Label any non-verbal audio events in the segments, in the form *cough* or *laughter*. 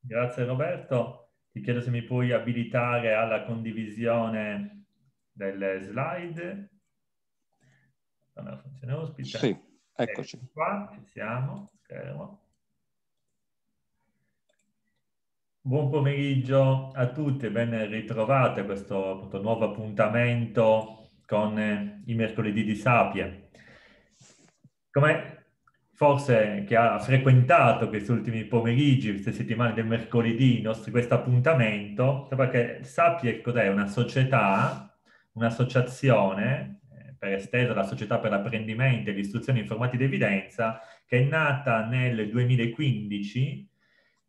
Grazie Roberto. Ti chiedo se mi puoi abilitare alla condivisione delle slide. Torna la ospite. Sì, eccoci. Ecco qua, ci siamo, schermo. Buon pomeriggio a tutti ben ritrovate a questo appunto, nuovo appuntamento con eh, i mercoledì di Sapie. Come forse che ha frequentato questi ultimi pomeriggi, queste settimane del mercoledì, questo appuntamento, perché sappia che cos'è una società, un'associazione, eh, per estesa la Società per l'Apprendimento e l'Istruzione Informati d'Evidenza, che è nata nel 2015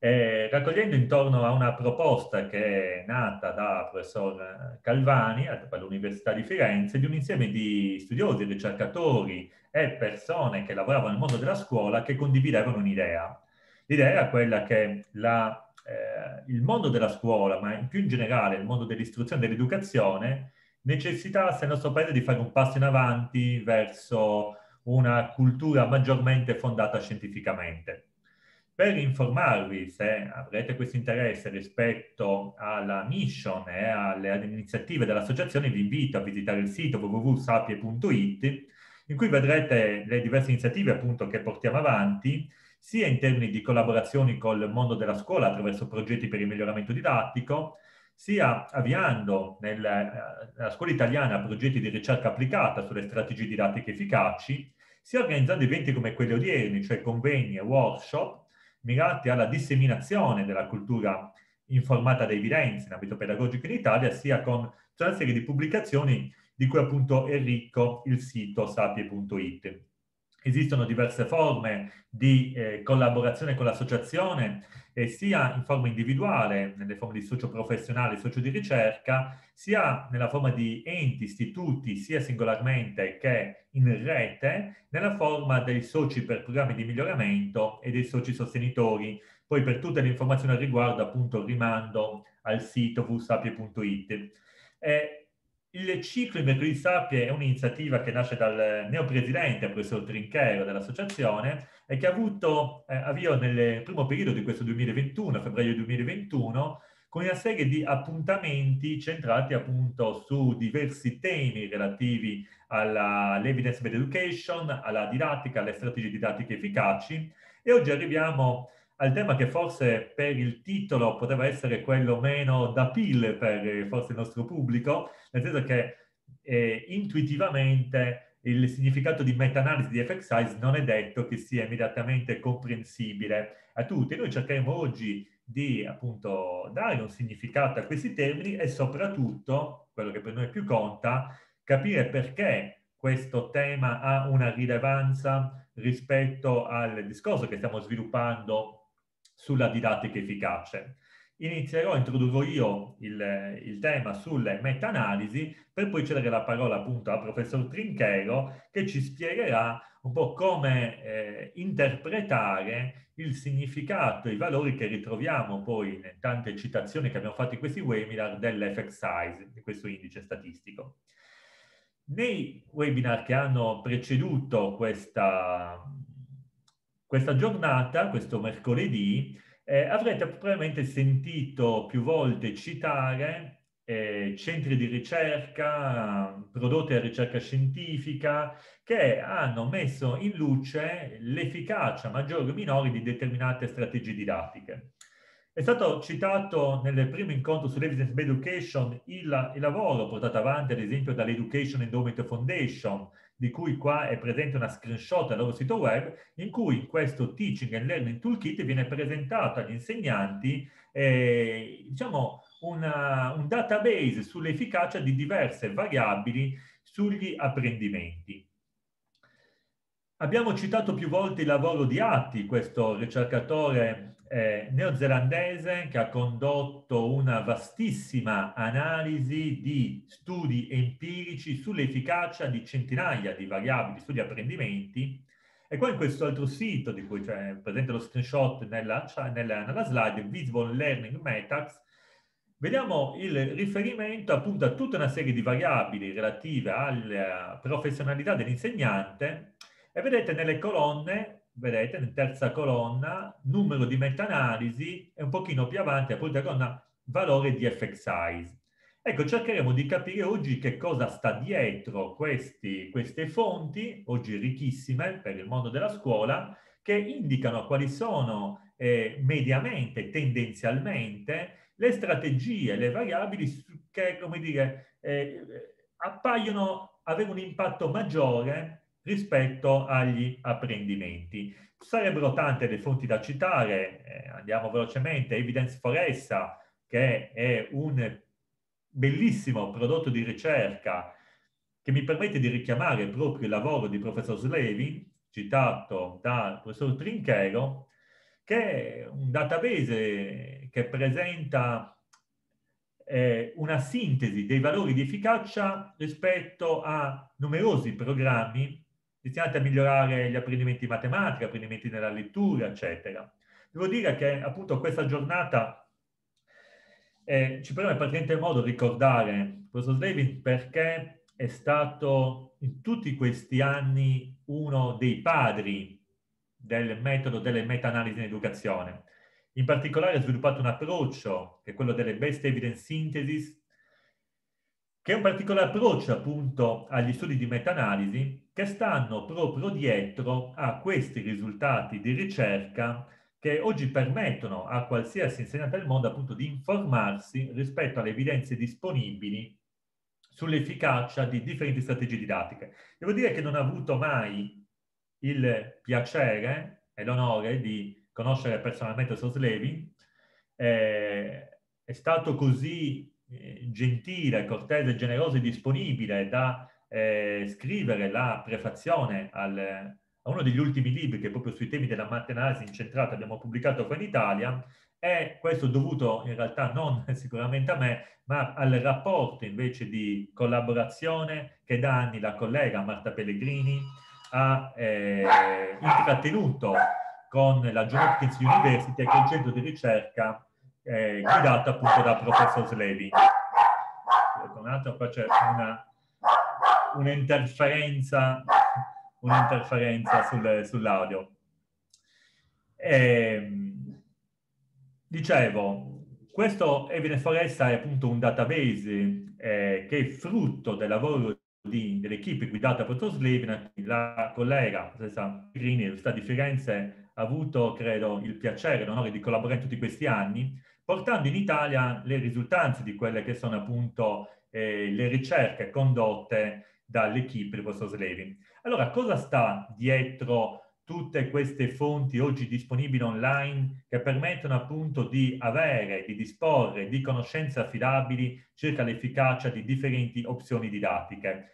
eh, raccogliendo intorno a una proposta che è nata da professor Calvani all'Università di Firenze di un insieme di studiosi, ricercatori e persone che lavoravano nel mondo della scuola che condividevano un'idea. L'idea era quella che la, eh, il mondo della scuola, ma in più in generale il mondo dell'istruzione e dell'educazione, necessitasse nel nostro paese di fare un passo in avanti verso una cultura maggiormente fondata scientificamente per informarvi se avrete questo interesse rispetto alla mission e alle, alle iniziative dell'associazione, vi invito a visitare il sito www.sapie.it in cui vedrete le diverse iniziative appunto che portiamo avanti, sia in termini di collaborazioni col mondo della scuola attraverso progetti per il miglioramento didattico, sia avviando nel, nella eh, scuola italiana progetti di ricerca applicata sulle strategie didattiche efficaci, sia organizzando eventi come quelli odierni, cioè convegni e workshop, mirati alla disseminazione della cultura informata da evidenze in ambito pedagogico in Italia, sia con una serie di pubblicazioni di cui appunto è ricco il sito sapie.it. Esistono diverse forme di eh, collaborazione con l'associazione, eh, sia in forma individuale, nelle forme di socio professionale, socio di ricerca, sia nella forma di enti, istituti, sia singolarmente che in rete, nella forma dei soci per programmi di miglioramento e dei soci sostenitori. Poi per tutte le informazioni al riguardo appunto rimando al sito www.sapie.it. Eh, il ciclo di Green Sapie è un'iniziativa che nasce dal neopresidente, il professor Trinchero, dell'associazione e che ha avuto eh, avvio nel primo periodo di questo 2021, febbraio 2021, con una serie di appuntamenti centrati appunto su diversi temi relativi all'evidence-based education, alla didattica, alle strategie didattiche efficaci e oggi arriviamo al tema che forse per il titolo poteva essere quello meno da pill per eh, forse il nostro pubblico, nel senso che eh, intuitivamente il significato di meta-analisi di effect size non è detto che sia immediatamente comprensibile a tutti. Noi cercheremo oggi di appunto dare un significato a questi termini e soprattutto, quello che per noi più conta, capire perché questo tema ha una rilevanza rispetto al discorso che stiamo sviluppando sulla didattica efficace. Inizierò, introdurrò io il, il tema sulle meta-analisi per poi cedere la parola appunto al professor Trinchero che ci spiegherà un po' come eh, interpretare il significato e i valori che ritroviamo poi in tante citazioni che abbiamo fatto in questi webinar dell'effect size, di questo indice statistico. Nei webinar che hanno preceduto questa, questa giornata, questo mercoledì, eh, avrete probabilmente sentito più volte citare eh, centri di ricerca, prodotti di ricerca scientifica, che hanno messo in luce l'efficacia maggiore o minore di determinate strategie didattiche. È stato citato nel primo incontro sull'evidence-based education il, il lavoro portato avanti ad esempio dall'Education Endowment Foundation, di cui qua è presente una screenshot al loro sito web, in cui questo Teaching and Learning Toolkit viene presentato agli insegnanti, eh, diciamo, una, un database sull'efficacia di diverse variabili sugli apprendimenti. Abbiamo citato più volte il lavoro di Atti, questo ricercatore eh, neozelandese che ha condotto una vastissima analisi di studi empirici sull'efficacia di centinaia di variabili, sugli apprendimenti. E qua in questo altro sito, di cui c'è cioè, presente lo screenshot nella, cioè, nella, nella slide, Visible Learning Metax, vediamo il riferimento appunto a tutta una serie di variabili relative alla professionalità dell'insegnante e vedete nelle colonne vedete, in terza colonna, numero di meta-analisi e un pochino più avanti, la quarta colonna, valore di effect size. Ecco, cercheremo di capire oggi che cosa sta dietro questi, queste fonti, oggi ricchissime per il mondo della scuola, che indicano quali sono eh, mediamente, tendenzialmente, le strategie, le variabili che, come dire, eh, appaiono avere un impatto maggiore rispetto agli apprendimenti. Sarebbero tante le fonti da citare, eh, andiamo velocemente, Evidence Foressa, che è un bellissimo prodotto di ricerca che mi permette di richiamare proprio il lavoro di professor Slevin, citato dal professor Trinchero, che è un database che presenta eh, una sintesi dei valori di efficacia rispetto a numerosi programmi iniziate a migliorare gli apprendimenti in matematica, apprendimenti nella lettura, eccetera. Devo dire che appunto questa giornata eh, ci preme in particolare modo ricordare il professor Slavin perché è stato in tutti questi anni uno dei padri del metodo delle meta-analisi in educazione. In particolare ha sviluppato un approccio, che è quello delle best evidence synthesis, che è un particolare approccio appunto agli studi di meta-analisi che stanno proprio dietro a questi risultati di ricerca che oggi permettono a qualsiasi insegnante del mondo appunto di informarsi rispetto alle evidenze disponibili sull'efficacia di differenti strategie didattiche. Devo dire che non ho avuto mai il piacere e l'onore di conoscere personalmente Soslevi, eh, è stato così eh, gentile, cortese, generoso e disponibile da eh, scrivere la prefazione al, a uno degli ultimi libri che proprio sui temi della matematica incentrata abbiamo pubblicato qua in Italia, è questo dovuto in realtà non *laughs* sicuramente a me, ma al rapporto invece di collaborazione che da anni la collega Marta Pellegrini ha eh, intrattenuto con la John Hopkins University, che è il centro di ricerca eh, guidata appunto da professor Slevi. Un attimo, qua c'è un'interferenza, un'interferenza sul, sull'audio. E, ehm, dicevo, questo Evident Foresta è appunto un database eh, che è frutto del lavoro dell'equipe guidata da Proto Slevin, la collega Grini dell'Università di Firenze avuto, credo, il piacere, e l'onore di collaborare in tutti questi anni, portando in Italia le risultanze di quelle che sono appunto eh, le ricerche condotte dall'equipe di professor Slevi. Allora, cosa sta dietro tutte queste fonti oggi disponibili online che permettono appunto di avere, di disporre di conoscenze affidabili circa l'efficacia di differenti opzioni didattiche?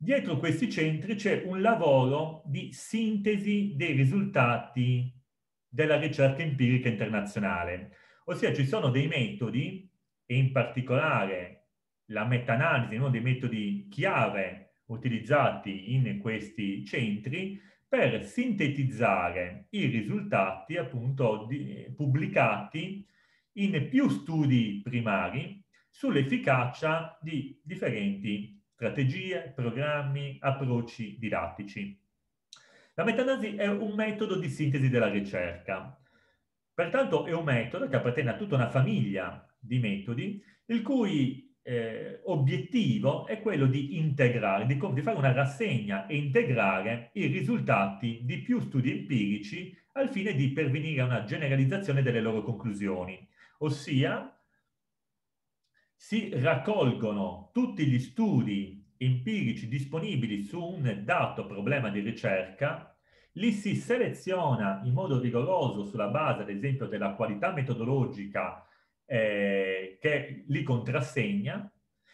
Dietro questi centri c'è un lavoro di sintesi dei risultati della ricerca empirica internazionale, ossia ci sono dei metodi, e in particolare la meta-analisi uno dei metodi chiave utilizzati in questi centri, per sintetizzare i risultati appunto di, pubblicati in più studi primari sull'efficacia di differenti strategie, programmi, approcci didattici. La metanalisi è un metodo di sintesi della ricerca, pertanto è un metodo che appartiene a tutta una famiglia di metodi, il cui eh, obiettivo è quello di integrare, di, di fare una rassegna e integrare i risultati di più studi empirici al fine di pervenire a una generalizzazione delle loro conclusioni, ossia si raccolgono tutti gli studi empirici disponibili su un dato problema di ricerca, li si seleziona in modo rigoroso sulla base, ad esempio, della qualità metodologica eh, che li contrassegna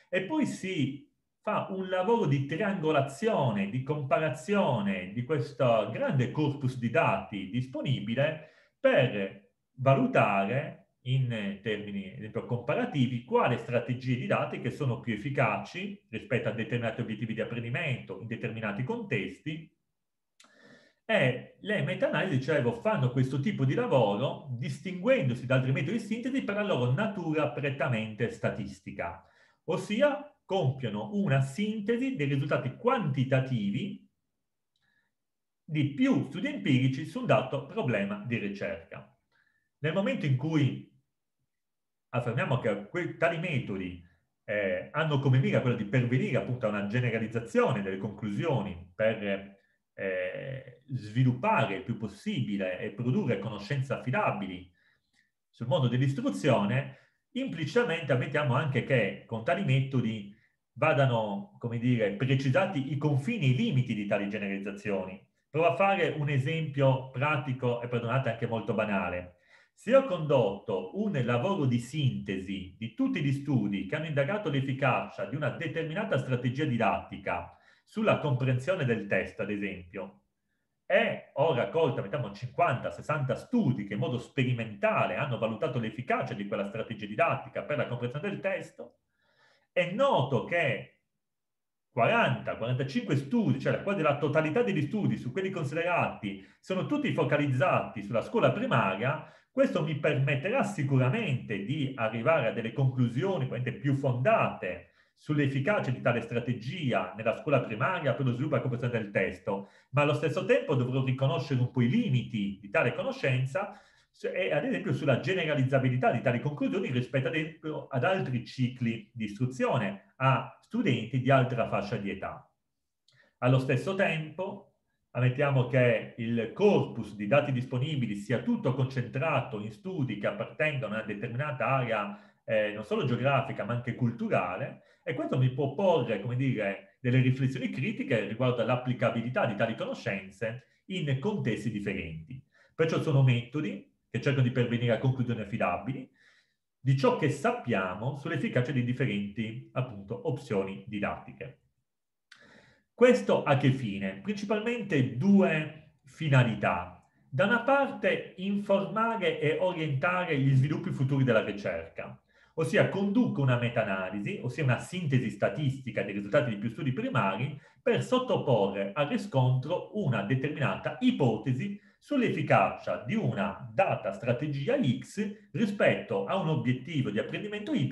e poi si fa un lavoro di triangolazione, di comparazione di questo grande corpus di dati disponibile per valutare in eh, termini comparativi quali strategie didattiche sono più efficaci rispetto a determinati obiettivi di apprendimento in determinati contesti e le meta-analisi, dicevo, fanno questo tipo di lavoro distinguendosi da altri metodi di sintesi per la loro natura prettamente statistica, ossia compiono una sintesi dei risultati quantitativi di più studi empirici su un dato problema di ricerca. Nel momento in cui affermiamo che tali metodi eh, hanno come mira quello di pervenire appunto a una generalizzazione delle conclusioni per eh, sviluppare il più possibile e produrre conoscenze affidabili sul mondo dell'istruzione, implicitamente ammettiamo anche che con tali metodi vadano, come dire, precisati i confini, i limiti di tali generalizzazioni. Provo a fare un esempio pratico e perdonate anche molto banale. Se ho condotto un lavoro di sintesi di tutti gli studi che hanno indagato l'efficacia di una determinata strategia didattica sulla comprensione del testo, ad esempio, e ho raccolto, mettiamo, 50-60 studi che in modo sperimentale hanno valutato l'efficacia di quella strategia didattica per la comprensione del testo, è noto che 40-45 studi, cioè quasi la totalità degli studi su quelli considerati, sono tutti focalizzati sulla scuola primaria, questo mi permetterà sicuramente di arrivare a delle conclusioni più fondate sull'efficacia di tale strategia nella scuola primaria per lo sviluppo e la comprensione del testo, ma allo stesso tempo dovrò riconoscere un po' i limiti di tale conoscenza e ad esempio sulla generalizzabilità di tali conclusioni rispetto ad, esempio, ad altri cicli di istruzione a studenti di altra fascia di età. Allo stesso tempo ammettiamo che il corpus di dati disponibili sia tutto concentrato in studi che appartengono a una determinata area eh, non solo geografica ma anche culturale e questo mi può porre, come dire, delle riflessioni critiche riguardo all'applicabilità di tali conoscenze in contesti differenti. Perciò sono metodi che cercano di pervenire a conclusioni affidabili di ciò che sappiamo sull'efficacia di differenti appunto opzioni didattiche. Questo a che fine? Principalmente due finalità. Da una parte informare e orientare gli sviluppi futuri della ricerca, ossia conduco una meta-analisi, ossia una sintesi statistica dei risultati di più studi primari, per sottoporre a riscontro una determinata ipotesi sull'efficacia di una data strategia X rispetto a un obiettivo di apprendimento Y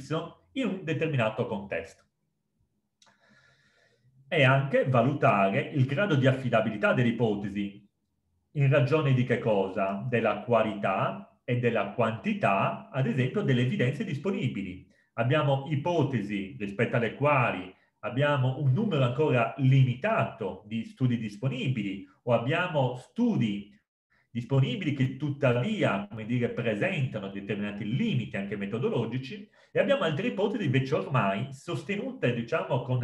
in un determinato contesto e anche valutare il grado di affidabilità dell'ipotesi. In ragione di che cosa? Della qualità e della quantità, ad esempio, delle evidenze disponibili. Abbiamo ipotesi rispetto alle quali abbiamo un numero ancora limitato di studi disponibili o abbiamo studi disponibili che tuttavia, come dire, presentano determinati limiti anche metodologici e abbiamo altre ipotesi invece ormai sostenute, diciamo, con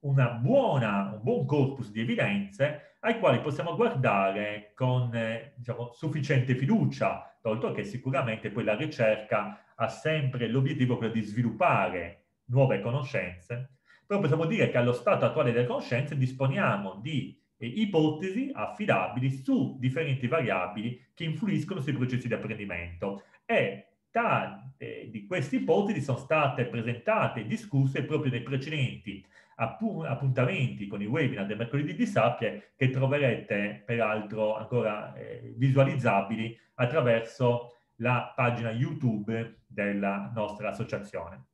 una buona, un buon corpus di evidenze ai quali possiamo guardare con eh, diciamo, sufficiente fiducia, tolto che sicuramente poi la ricerca ha sempre l'obiettivo quello di sviluppare nuove conoscenze, però possiamo dire che allo stato attuale delle conoscenze disponiamo di eh, ipotesi affidabili su differenti variabili che influiscono sui processi di apprendimento e tante eh, di queste ipotesi sono state presentate e discusse proprio nei precedenti appuntamenti con i webinar del mercoledì di Sappie che troverete peraltro ancora eh, visualizzabili attraverso la pagina YouTube della nostra associazione.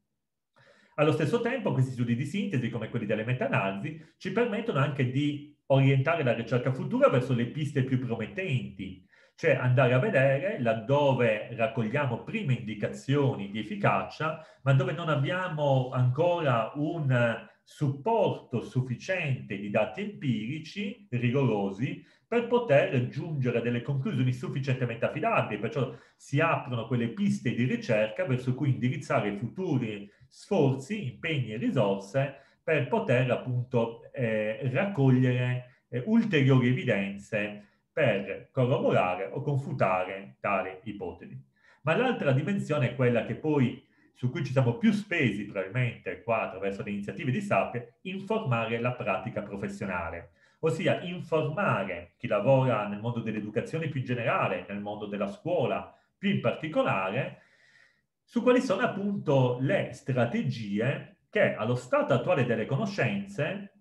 Allo stesso tempo questi studi di sintesi come quelli delle meta-analisi ci permettono anche di orientare la ricerca futura verso le piste più promettenti, cioè andare a vedere laddove raccogliamo prime indicazioni di efficacia, ma dove non abbiamo ancora un supporto sufficiente di dati empirici rigorosi per poter giungere a delle conclusioni sufficientemente affidabili, perciò si aprono quelle piste di ricerca verso cui indirizzare futuri sforzi, impegni e risorse per poter appunto eh, raccogliere eh, ulteriori evidenze per corroborare o confutare tale ipotesi. Ma l'altra dimensione è quella che poi su cui ci siamo più spesi probabilmente qua attraverso le iniziative di SAP, informare la pratica professionale, ossia informare chi lavora nel mondo dell'educazione più in generale, nel mondo della scuola più in particolare, su quali sono appunto le strategie che allo stato attuale delle conoscenze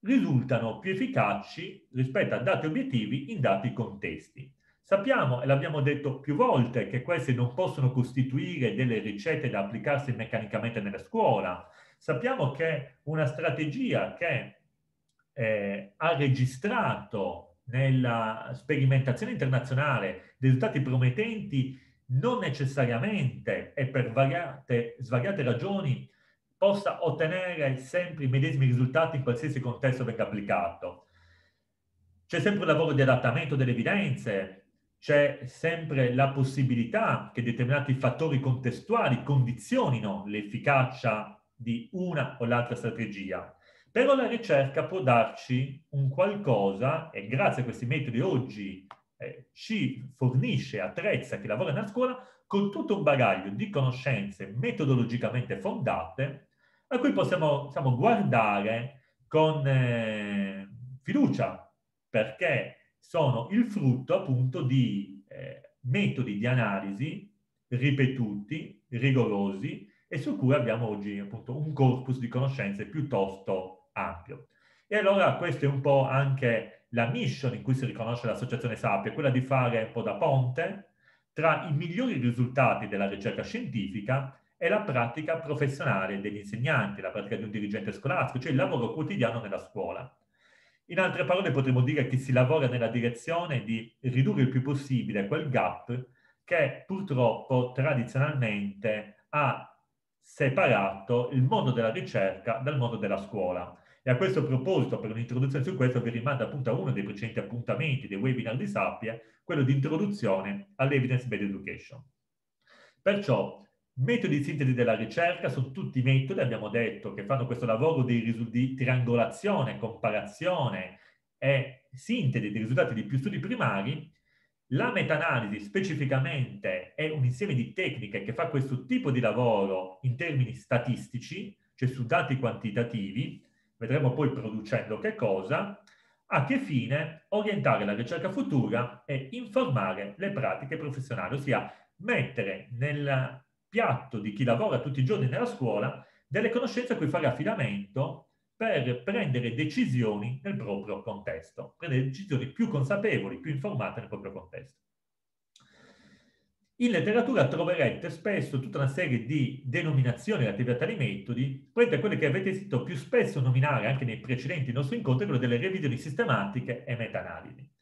risultano più efficaci rispetto a dati obiettivi in dati contesti. Sappiamo, e l'abbiamo detto più volte, che queste non possono costituire delle ricette da applicarsi meccanicamente nella scuola. Sappiamo che una strategia che eh, ha registrato nella sperimentazione internazionale risultati promettenti non necessariamente e per variate, svariate ragioni possa ottenere sempre i medesimi risultati in qualsiasi contesto venga applicato. C'è sempre un lavoro di adattamento delle evidenze, c'è sempre la possibilità che determinati fattori contestuali condizionino l'efficacia di una o l'altra strategia. Però la ricerca può darci un qualcosa, e grazie a questi metodi oggi eh, ci fornisce, attrezza chi lavora nella scuola, con tutto un bagaglio di conoscenze metodologicamente fondate, a cui possiamo diciamo, guardare con eh, fiducia, perché sono il frutto appunto di eh, metodi di analisi ripetuti, rigorosi e su cui abbiamo oggi appunto un corpus di conoscenze piuttosto ampio. E allora questa è un po' anche la mission in cui si riconosce l'associazione Sapia, quella di fare un po' da ponte tra i migliori risultati della ricerca scientifica e la pratica professionale degli insegnanti, la pratica di un dirigente scolastico, cioè il lavoro quotidiano nella scuola. In altre parole potremmo dire che si lavora nella direzione di ridurre il più possibile quel gap che purtroppo tradizionalmente ha separato il mondo della ricerca dal mondo della scuola. E a questo proposito, per un'introduzione su questo, vi rimando appunto a uno dei precedenti appuntamenti dei webinar di Sappia, quello di introduzione all'evidence-based education. Perciò Metodi di sintesi della ricerca sono tutti metodi, abbiamo detto, che fanno questo lavoro di, di triangolazione, comparazione e sintesi dei risultati di più studi primari. La meta-analisi specificamente è un insieme di tecniche che fa questo tipo di lavoro in termini statistici, cioè su dati quantitativi, vedremo poi producendo che cosa, a che fine orientare la ricerca futura e informare le pratiche professionali, ossia mettere nella piatto di chi lavora tutti i giorni nella scuola delle conoscenze a cui fare affidamento per prendere decisioni nel proprio contesto, prendere decisioni più consapevoli, più informate nel proprio contesto. In letteratura troverete spesso tutta una serie di denominazioni relative a tali metodi, prendete quelle che avete sentito più spesso nominare anche nei precedenti nostri incontri, quello delle revisioni sistematiche e meta-analisi.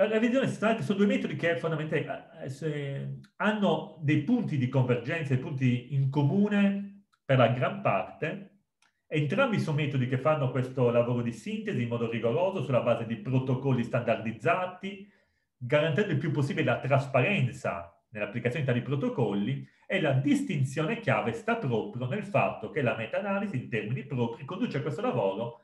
La revisione sistematica sono due metodi che fondamentalmente eh, eh, hanno dei punti di convergenza, dei punti in comune per la gran parte. Entrambi sono metodi che fanno questo lavoro di sintesi in modo rigoroso sulla base di protocolli standardizzati, garantendo il più possibile la trasparenza nell'applicazione di tali protocolli e la distinzione chiave sta proprio nel fatto che la meta-analisi in termini propri conduce a questo lavoro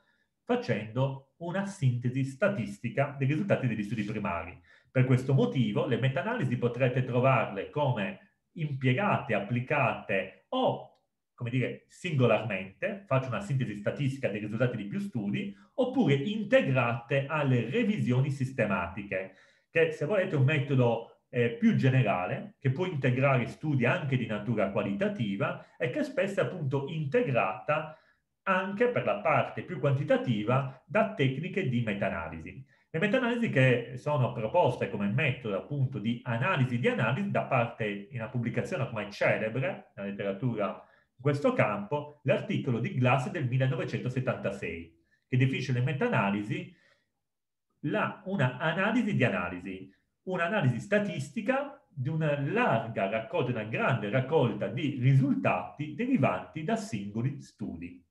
facendo una sintesi statistica dei risultati degli studi primari. Per questo motivo le meta-analisi potrete trovarle come impiegate, applicate o come dire, singolarmente, faccio una sintesi statistica dei risultati di più studi, oppure integrate alle revisioni sistematiche, che se volete è un metodo eh, più generale, che può integrare studi anche di natura qualitativa e che spesso è appunto integrata anche per la parte più quantitativa da tecniche di meta-analisi. Le meta-analisi che sono proposte come metodo appunto di analisi di analisi da parte di una pubblicazione ormai celebre nella letteratura in questo campo, l'articolo di Glass del 1976, che definisce le meta-analisi la, una analisi di analisi, un'analisi statistica di una larga raccolta, una grande raccolta di risultati derivanti da singoli studi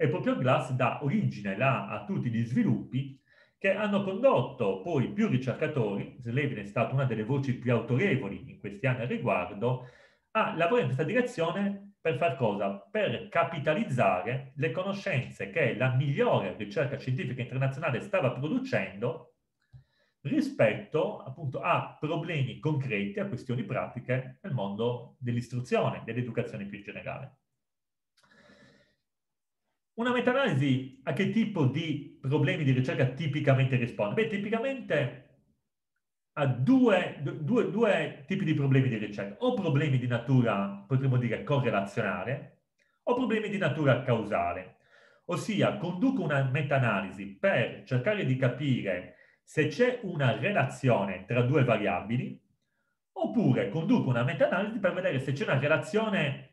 e proprio Glass dà origine là a tutti gli sviluppi che hanno condotto poi più ricercatori, Slevin è stata una delle voci più autorevoli in questi anni al riguardo, a lavorare in questa direzione per far cosa? Per capitalizzare le conoscenze che la migliore ricerca scientifica internazionale stava producendo rispetto appunto a problemi concreti, a questioni pratiche nel mondo dell'istruzione, dell'educazione più in generale. Una meta-analisi a che tipo di problemi di ricerca tipicamente risponde? Beh, tipicamente a due, due, due tipi di problemi di ricerca. O problemi di natura, potremmo dire, correlazionale, o problemi di natura causale. Ossia, conduco una meta-analisi per cercare di capire se c'è una relazione tra due variabili, oppure conduco una meta-analisi per vedere se c'è una relazione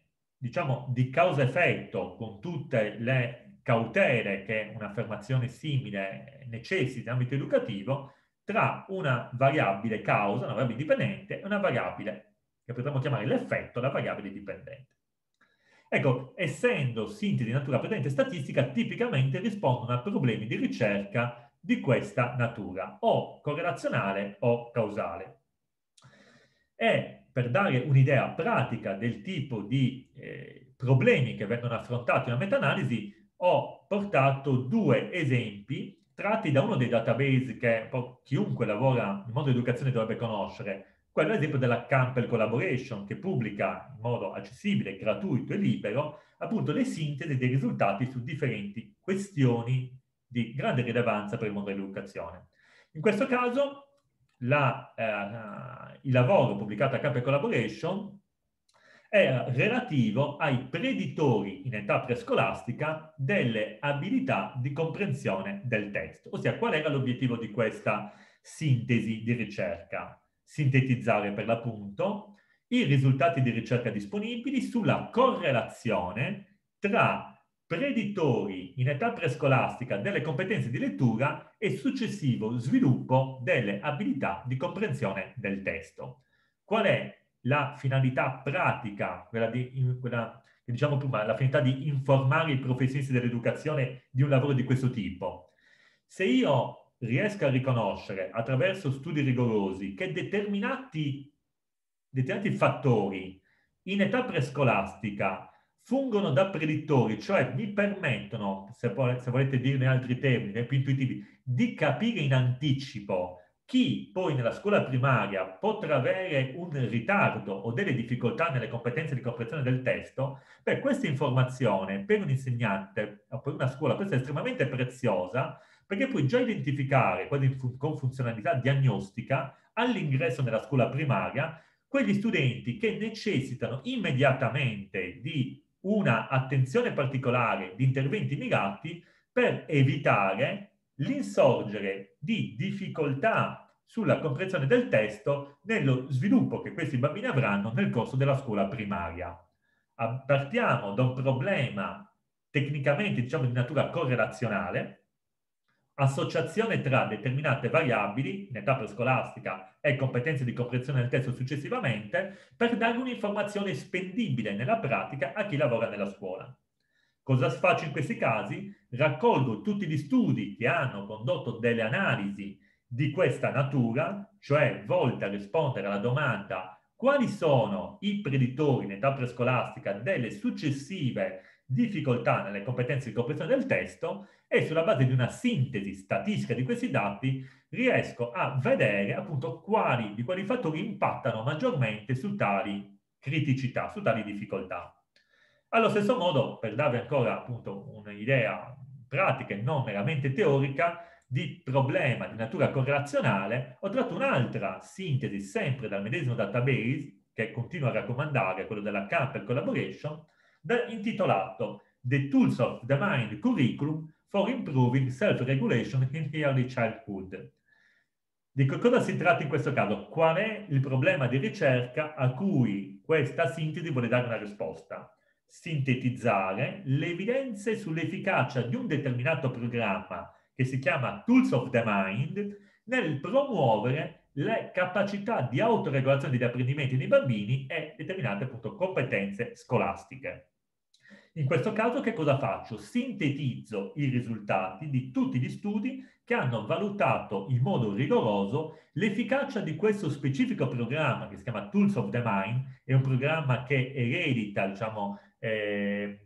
diciamo, di causa-effetto, con tutte le cautele che un'affermazione simile necessita in ambito educativo, tra una variabile causa, una variabile dipendente, e una variabile che potremmo chiamare l'effetto, la variabile dipendente. Ecco, essendo sintesi di natura presente statistica, tipicamente rispondono a problemi di ricerca di questa natura, o correlazionale o causale. E per dare un'idea pratica del tipo di eh, problemi che vengono affrontati in una meta-analisi, ho portato due esempi tratti da uno dei database che chiunque lavora in mondo di educazione dovrebbe conoscere, quello ad esempio della Campbell Collaboration, che pubblica in modo accessibile, gratuito e libero, appunto le sintesi dei risultati su differenti questioni di grande rilevanza per il mondo dell'educazione. In questo caso la, eh, il lavoro pubblicato a Camper Collaboration era eh, relativo ai preditori in età prescolastica delle abilità di comprensione del testo, ossia qual era l'obiettivo di questa sintesi di ricerca? Sintetizzare per l'appunto i risultati di ricerca disponibili sulla correlazione tra preditori in età prescolastica delle competenze di lettura e successivo sviluppo delle abilità di comprensione del testo. Qual è la finalità pratica, quella di, quella, diciamo prima, la finalità di informare i professionisti dell'educazione di un lavoro di questo tipo? Se io riesco a riconoscere attraverso studi rigorosi che determinati, determinati fattori in età prescolastica fungono da predittori, cioè mi permettono, se, se volete dirne altri termini più intuitivi, di capire in anticipo chi poi nella scuola primaria potrà avere un ritardo o delle difficoltà nelle competenze di comprensione del testo, beh, questa informazione per un insegnante o per una scuola, questa è estremamente preziosa perché puoi già identificare, quasi con funzionalità diagnostica, all'ingresso nella scuola primaria, quegli studenti che necessitano immediatamente di una attenzione particolare di interventi mirati per evitare l'insorgere di difficoltà sulla comprensione del testo nello sviluppo che questi bambini avranno nel corso della scuola primaria. Partiamo da un problema tecnicamente diciamo, di natura correlazionale, associazione tra determinate variabili in età prescolastica e competenze di comprensione del testo successivamente per dare un'informazione spendibile nella pratica a chi lavora nella scuola. Cosa faccio in questi casi? Raccolgo tutti gli studi che hanno condotto delle analisi di questa natura, cioè volte a rispondere alla domanda quali sono i preditori in età prescolastica delle successive difficoltà nelle competenze di comprensione del testo e sulla base di una sintesi statistica di questi dati riesco a vedere appunto quali di quali fattori impattano maggiormente su tali criticità, su tali difficoltà. Allo stesso modo, per darvi ancora appunto un'idea pratica e non meramente teorica, di problema di natura correlazionale, ho tratto un'altra sintesi sempre dal medesimo database che continuo a raccomandare, quello della Camper Collaboration, intitolato The Tools of the Mind Curriculum for Improving Self-Regulation in Early Childhood. Di cosa si tratta in questo caso? Qual è il problema di ricerca a cui questa sintesi vuole dare una risposta? Sintetizzare le evidenze sull'efficacia di un determinato programma che si chiama Tools of the Mind nel promuovere le capacità di autoregolazione degli apprendimenti dei bambini e determinate appunto competenze scolastiche. In questo caso che cosa faccio? Sintetizzo i risultati di tutti gli studi che hanno valutato in modo rigoroso l'efficacia di questo specifico programma che si chiama Tools of the Mind, è un programma che eredita diciamo, eh,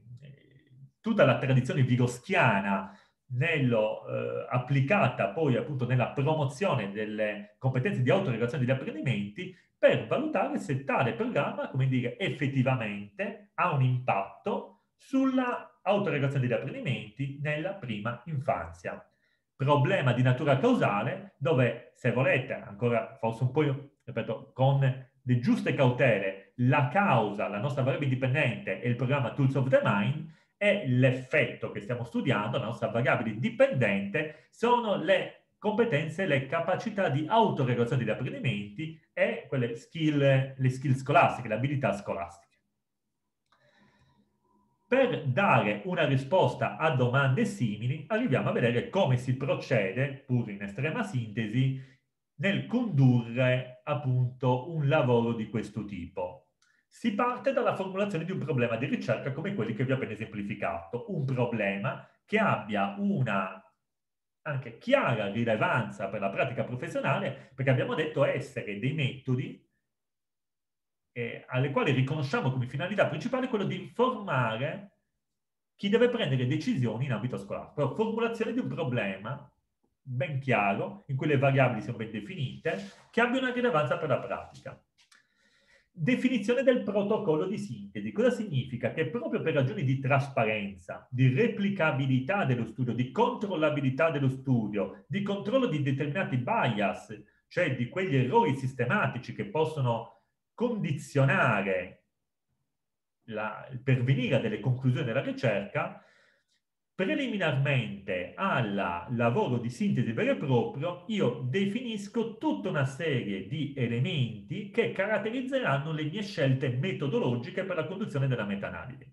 tutta la tradizione vigoschiana nello, eh, applicata poi appunto nella promozione delle competenze di autoregolazione degli apprendimenti per valutare se tale programma, come dire, effettivamente ha un impatto sulla autoregolazione degli apprendimenti nella prima infanzia. Problema di natura causale dove, se volete, ancora forse un po', io, ripeto, con le giuste cautele, la causa, la nostra variabile indipendente è il programma Tools of the Mind e l'effetto che stiamo studiando, la nostra variabile indipendente, sono le competenze, le capacità di autoregolazione degli apprendimenti e quelle skill, le skill scolastiche, le abilità scolastiche per dare una risposta a domande simili arriviamo a vedere come si procede, pur in estrema sintesi, nel condurre appunto un lavoro di questo tipo. Si parte dalla formulazione di un problema di ricerca come quelli che vi ho appena esemplificato, un problema che abbia una anche chiara rilevanza per la pratica professionale, perché abbiamo detto essere dei metodi eh, alle quali riconosciamo come finalità principale quello di informare chi deve prendere decisioni in ambito scolastico. formulazione di un problema ben chiaro, in cui le variabili siano ben definite, che abbia una rilevanza per la pratica. Definizione del protocollo di sintesi. Cosa significa? Che proprio per ragioni di trasparenza, di replicabilità dello studio, di controllabilità dello studio, di controllo di determinati bias, cioè di quegli errori sistematici che possono condizionare la, il pervenire a delle conclusioni della ricerca preliminarmente al lavoro di sintesi vero e proprio, io definisco tutta una serie di elementi che caratterizzeranno le mie scelte metodologiche per la conduzione della meta-analisi,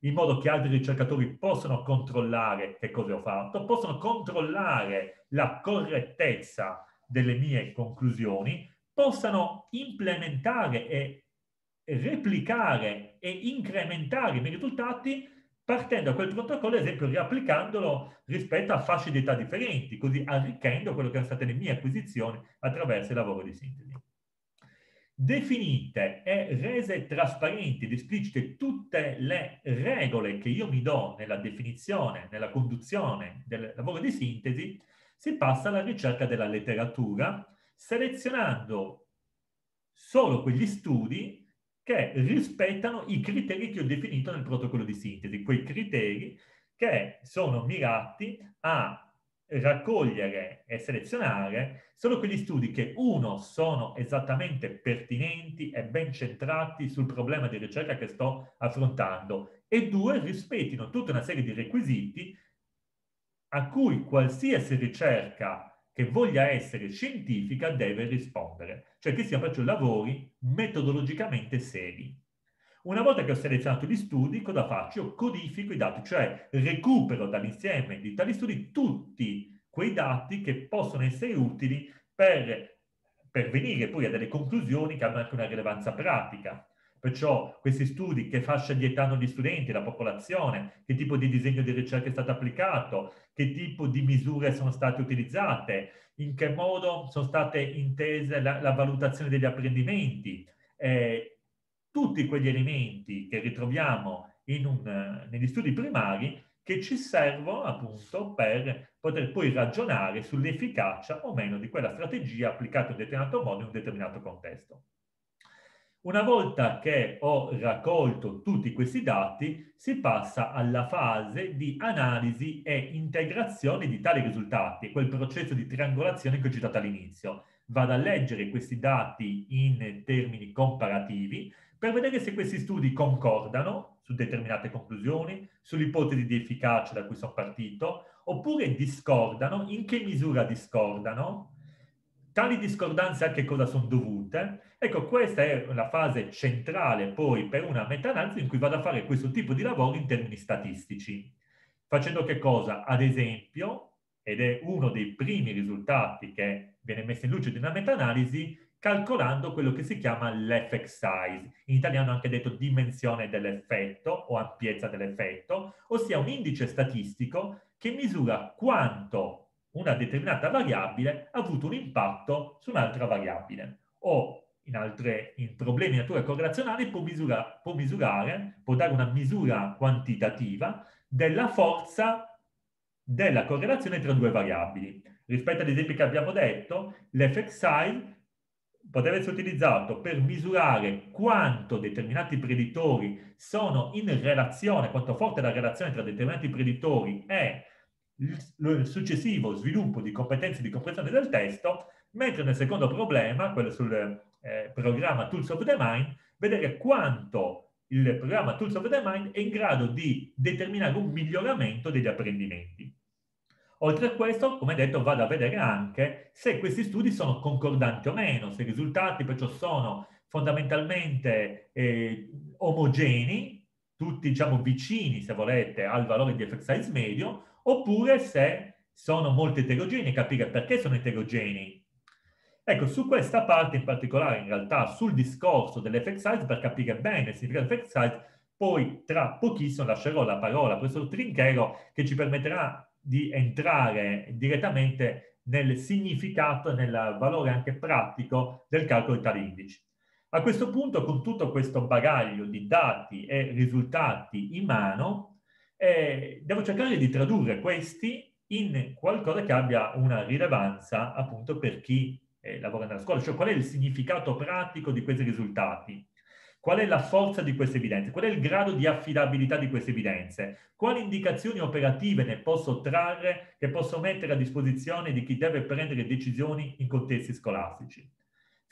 in modo che altri ricercatori possano controllare che cosa ho fatto, possono controllare la correttezza delle mie conclusioni, possano implementare e replicare e incrementare i miei risultati partendo da quel protocollo, ad esempio riapplicandolo rispetto a fasce di età differenti, così arricchendo quello che sono state le mie acquisizioni attraverso il lavoro di sintesi. Definite e rese trasparenti ed esplicite tutte le regole che io mi do nella definizione, nella conduzione del lavoro di sintesi, si passa alla ricerca della letteratura, selezionando solo quegli studi che rispettano i criteri che ho definito nel protocollo di sintesi, quei criteri che sono mirati a raccogliere e selezionare solo quegli studi che, uno, sono esattamente pertinenti e ben centrati sul problema di ricerca che sto affrontando, e due, rispettino tutta una serie di requisiti a cui qualsiasi ricerca che voglia essere scientifica deve rispondere, cioè che sia faccio lavori metodologicamente seri. Una volta che ho selezionato gli studi, cosa faccio? Io codifico i dati, cioè recupero dall'insieme di tali studi tutti quei dati che possono essere utili per, per venire poi a delle conclusioni che hanno anche una rilevanza pratica. Perciò questi studi, che fascia di età hanno gli studenti, la popolazione, che tipo di disegno di ricerca è stato applicato, che tipo di misure sono state utilizzate, in che modo sono state intese la, la valutazione degli apprendimenti, eh, tutti quegli elementi che ritroviamo un, eh, negli studi primari che ci servono appunto per poter poi ragionare sull'efficacia o meno di quella strategia applicata in un determinato modo in un determinato contesto. Una volta che ho raccolto tutti questi dati, si passa alla fase di analisi e integrazione di tali risultati, quel processo di triangolazione che ho citato all'inizio. Vado a leggere questi dati in termini comparativi per vedere se questi studi concordano su determinate conclusioni, sull'ipotesi di efficacia da cui sono partito, oppure discordano, in che misura discordano, Tali discordanze a che cosa sono dovute? Ecco, questa è la fase centrale poi per una meta-analisi in cui vado a fare questo tipo di lavoro in termini statistici. Facendo che cosa? Ad esempio, ed è uno dei primi risultati che viene messo in luce di una meta-analisi, calcolando quello che si chiama l'effect size, in italiano anche detto dimensione dell'effetto o ampiezza dell'effetto, ossia un indice statistico che misura quanto una determinata variabile ha avuto un impatto su un'altra variabile o in, altre, in problemi di natura correlazionale può, misura, può misurare, può dare una misura quantitativa della forza della correlazione tra due variabili. Rispetto agli esempi che abbiamo detto, l'FXI poteva essere utilizzato per misurare quanto determinati preditori sono in relazione, quanto forte è la relazione tra determinati preditori e il successivo sviluppo di competenze di comprensione del testo, mentre nel secondo problema, quello sul eh, programma Tools of the Mind, vedere quanto il programma Tools of the Mind è in grado di determinare un miglioramento degli apprendimenti. Oltre a questo, come detto, vado a vedere anche se questi studi sono concordanti o meno, se i risultati perciò sono fondamentalmente eh, omogenei, tutti diciamo vicini, se volete, al valore di effect size medio, oppure se sono molto eterogenei, capire perché sono eterogenei. Ecco, su questa parte in particolare, in realtà, sul discorso dell'effect size, per capire bene il significato dell'effect size, poi tra pochissimo lascerò la parola al professor Trinchero che ci permetterà di entrare direttamente nel significato e nel valore anche pratico del calcolo di tali indici. A questo punto, con tutto questo bagaglio di dati e risultati in mano, eh, devo cercare di tradurre questi in qualcosa che abbia una rilevanza appunto per chi eh, lavora nella scuola, cioè qual è il significato pratico di questi risultati, qual è la forza di queste evidenze, qual è il grado di affidabilità di queste evidenze, quali indicazioni operative ne posso trarre che posso mettere a disposizione di chi deve prendere decisioni in contesti scolastici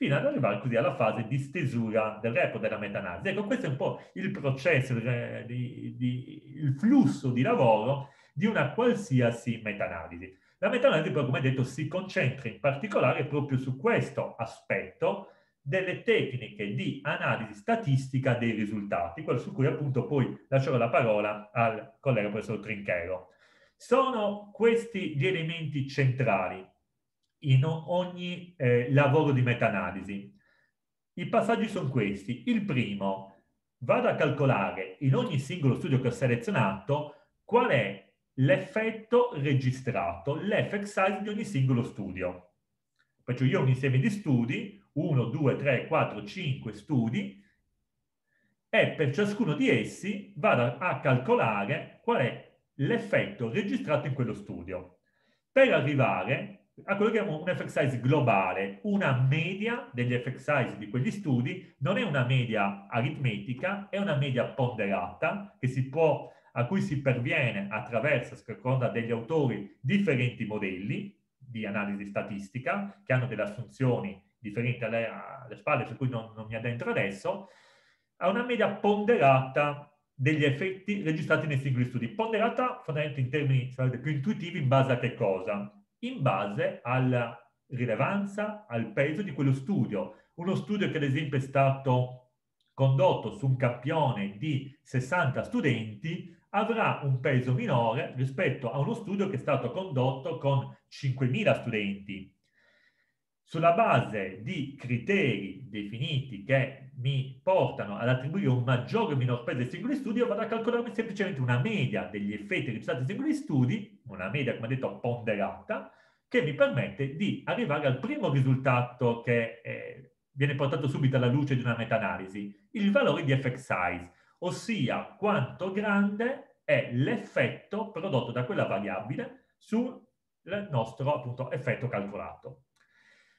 fino ad arrivare così alla fase di stesura del report della meta-analisi. Ecco, questo è un po' il processo, di, di, il flusso di lavoro di una qualsiasi meta-analisi. La meta-analisi, poi, come detto, si concentra in particolare proprio su questo aspetto delle tecniche di analisi statistica dei risultati, quello su cui appunto poi lascerò la parola al collega professor Trinchero. Sono questi gli elementi centrali in ogni eh, lavoro di meta-analisi. I passaggi sono questi. Il primo, vado a calcolare in ogni singolo studio che ho selezionato qual è l'effetto registrato, l'effect size di ogni singolo studio. Perciò io ho un insieme di studi, 1, 2, 3, 4, 5 studi, e per ciascuno di essi vado a calcolare qual è l'effetto registrato in quello studio, per arrivare a ah, quello che chiamiamo un effect size globale, una media degli effect size di quegli studi, non è una media aritmetica, è una media ponderata può, a cui si perviene attraverso, a seconda degli autori, differenti modelli di analisi statistica che hanno delle assunzioni differenti alle, alle spalle, su cui non, non mi addentro adesso, a una media ponderata degli effetti registrati nei singoli studi. Ponderata fondamentalmente in termini più intuitivi in base a che cosa? in base alla rilevanza, al peso di quello studio. Uno studio che ad esempio è stato condotto su un campione di 60 studenti avrà un peso minore rispetto a uno studio che è stato condotto con 5.000 studenti sulla base di criteri definiti che mi portano ad attribuire un maggiore o minor peso ai singoli studi, io vado a calcolarmi semplicemente una media degli effetti risultati ai singoli studi, una media, come detto, ponderata, che mi permette di arrivare al primo risultato che eh, viene portato subito alla luce di una meta-analisi, il valore di effect size, ossia quanto grande è l'effetto prodotto da quella variabile sul nostro appunto, effetto calcolato.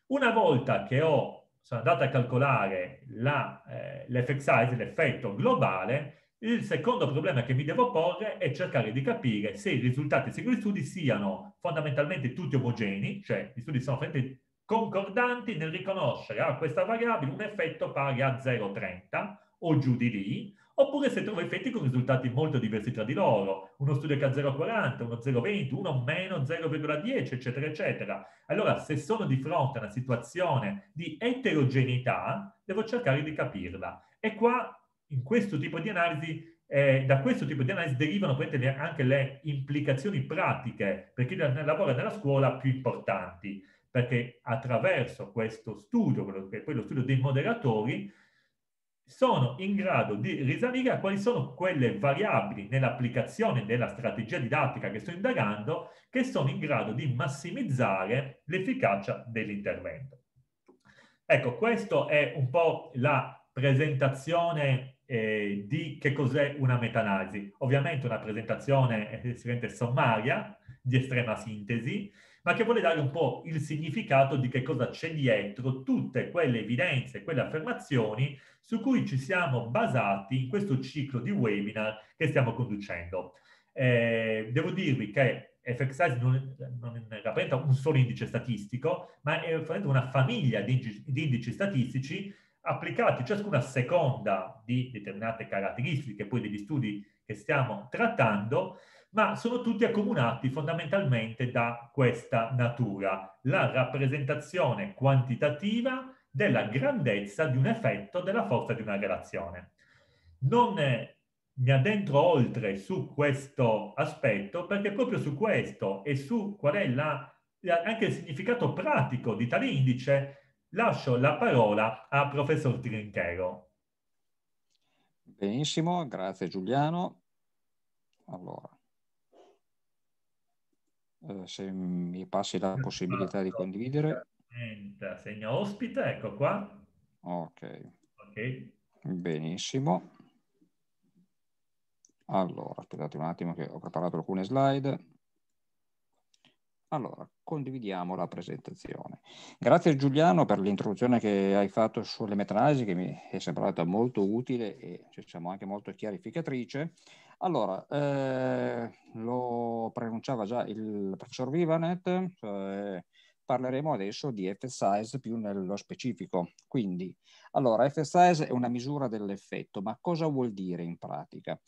Una volta che ho, sono andato a calcolare eh, l'effect eh, size, l'effetto globale, il secondo problema che mi devo porre è cercare di capire se i risultati dei singoli studi siano fondamentalmente tutti omogenei, cioè gli studi sono concordanti nel riconoscere a ah, questa variabile un effetto pari a 0,30 o giù di lì, oppure se trovo effetti con risultati molto diversi tra di loro, uno studio che ha 0,40, uno 0,20, uno meno 0,10, eccetera, eccetera. Allora, se sono di fronte a una situazione di eterogeneità, devo cercare di capirla. E qua, in questo tipo di analisi, eh, da questo tipo di analisi derivano anche le implicazioni pratiche per chi lavora nella scuola più importanti, perché attraverso questo studio, quello che è poi lo studio dei moderatori, sono in grado di risalire a quali sono quelle variabili nell'applicazione della strategia didattica che sto indagando che sono in grado di massimizzare l'efficacia dell'intervento. Ecco, questa è un po' la presentazione eh, di che cos'è una meta-analisi. Ovviamente una presentazione eh, sommaria, di estrema sintesi, ma che vuole dare un po' il significato di che cosa c'è dietro tutte quelle evidenze, quelle affermazioni su cui ci siamo basati in questo ciclo di webinar che stiamo conducendo. Eh, devo dirvi che FXSize non, non, rappresenta un solo indice statistico, ma è una famiglia di indici, di indici statistici applicati ciascuna seconda di determinate caratteristiche, poi degli studi che stiamo trattando, ma sono tutti accomunati fondamentalmente da questa natura, la rappresentazione quantitativa della grandezza di un effetto della forza di una relazione. Non eh, mi addentro oltre su questo aspetto perché proprio su questo e su qual è la, anche il significato pratico di tale indice lascio la parola a professor Trinchero. Benissimo, grazie Giuliano. Allora, eh, se mi passi la possibilità di esatto. condividere. Segna ospite, ecco qua. Ok. okay. Benissimo. Allora, aspettate un attimo che ho preparato alcune slide. Allora, condividiamo la presentazione. Grazie Giuliano per l'introduzione che hai fatto sulle metanalisi che mi è sembrata molto utile e diciamo anche molto chiarificatrice. Allora, eh, lo pronunciava già il professor Vivanet, cioè parleremo adesso di F-size più nello specifico. Quindi, allora, F-size è una misura dell'effetto, ma cosa vuol dire in pratica?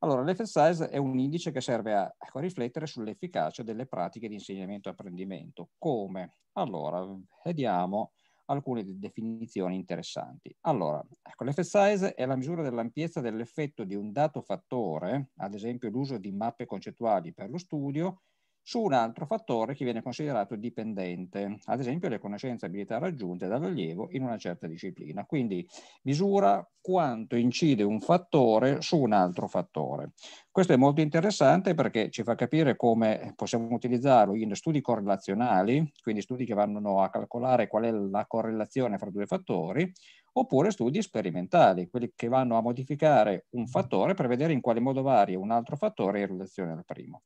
Allora, l'F-size è un indice che serve a, ecco, a riflettere sull'efficacia delle pratiche di insegnamento e apprendimento. Come? Allora, vediamo alcune definizioni interessanti. Allora, ecco, l'effect size è la misura dell'ampiezza dell'effetto di un dato fattore, ad esempio l'uso di mappe concettuali per lo studio, su un altro fattore che viene considerato dipendente, ad esempio le conoscenze e abilità raggiunte dall'allievo in una certa disciplina. Quindi misura quanto incide un fattore su un altro fattore. Questo è molto interessante perché ci fa capire come possiamo utilizzarlo in studi correlazionali, quindi studi che vanno a calcolare qual è la correlazione fra due fattori, oppure studi sperimentali, quelli che vanno a modificare un fattore per vedere in quale modo varia un altro fattore in relazione al primo.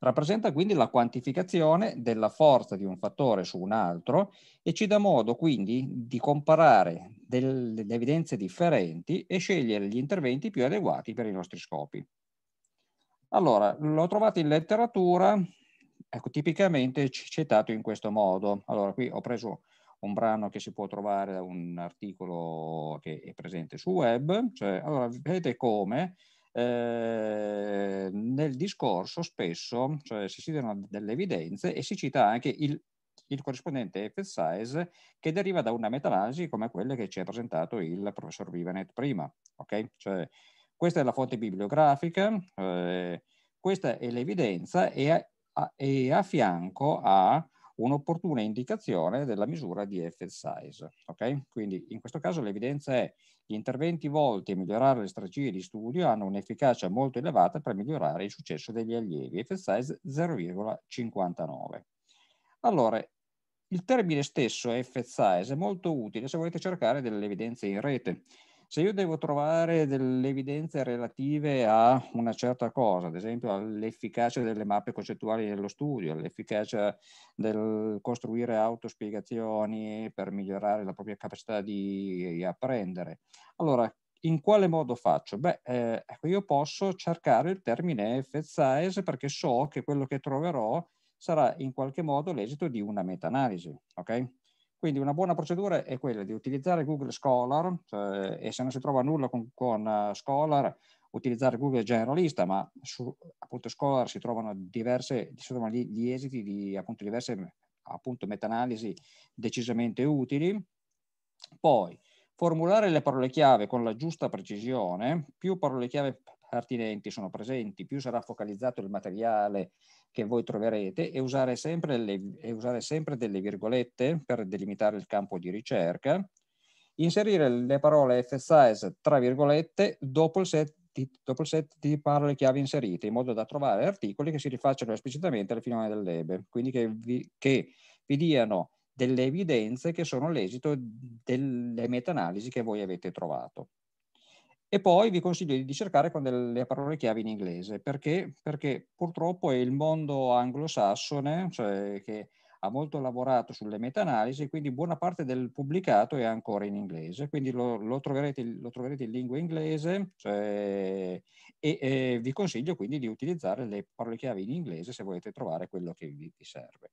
Rappresenta quindi la quantificazione della forza di un fattore su un altro e ci dà modo quindi di comparare delle evidenze differenti e scegliere gli interventi più adeguati per i nostri scopi. Allora, l'ho trovato in letteratura, ecco, tipicamente citato in questo modo. Allora, qui ho preso un brano che si può trovare da un articolo che è presente su web, cioè, allora, vedete come Ehm, nel discorso spesso cioè, si citano delle evidenze e si cita anche il, il corrispondente effect size che deriva da una meta-analisi come quella che ci ha presentato il professor Vivanet prima. Okay? Cioè, questa è la fonte bibliografica, eh, questa è l'evidenza e a, a, a fianco ha un'opportuna indicazione della misura di effect size. Okay? Quindi in questo caso l'evidenza è gli interventi volti a migliorare le strategie di studio hanno un'efficacia molto elevata per migliorare il successo degli allievi, F size 0,59. Allora, il termine stesso F size è molto utile se volete cercare delle evidenze in rete se io devo trovare delle evidenze relative a una certa cosa, ad esempio all'efficacia delle mappe concettuali nello studio, all'efficacia del costruire autospiegazioni per migliorare la propria capacità di, apprendere, allora in quale modo faccio? Beh, eh, ecco, io posso cercare il termine effect size perché so che quello che troverò sarà in qualche modo l'esito di una meta-analisi, ok? Quindi una buona procedura è quella di utilizzare Google Scholar cioè, e se non si trova nulla con, con eh, Scholar utilizzare Google Generalista, ma su appunto Scholar si trovano diverse, si gli, gli esiti di appunto diverse appunto meta-analisi decisamente utili. Poi formulare le parole chiave con la giusta precisione, più parole chiave pertinenti sono presenti, più sarà focalizzato il materiale che voi troverete e usare sempre, le, e usare sempre delle virgolette per delimitare il campo di ricerca, inserire le parole fsize tra virgolette dopo il set di, dopo il set di parole chiave inserite, in modo da trovare articoli che si rifacciano esplicitamente alla finale dell'EBE, quindi che vi, che vi diano delle evidenze che sono l'esito delle meta-analisi che voi avete trovato. E poi vi consiglio di cercare con delle parole chiave in inglese, perché? perché purtroppo è il mondo anglosassone, cioè che ha molto lavorato sulle meta-analisi, quindi buona parte del pubblicato è ancora in inglese, quindi lo, lo, troverete, lo troverete, in lingua inglese cioè, e, e, vi consiglio quindi di utilizzare le parole chiave in inglese se volete trovare quello che vi, vi serve.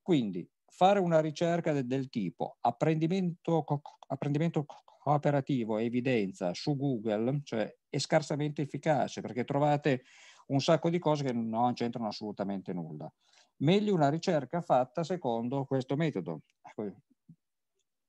Quindi fare una ricerca de, del tipo apprendimento, co, apprendimento operativo, evidenza su Google cioè, è scarsamente efficace perché trovate un sacco di cose che non c'entrano assolutamente nulla. Meglio una ricerca fatta secondo questo metodo. Ecco,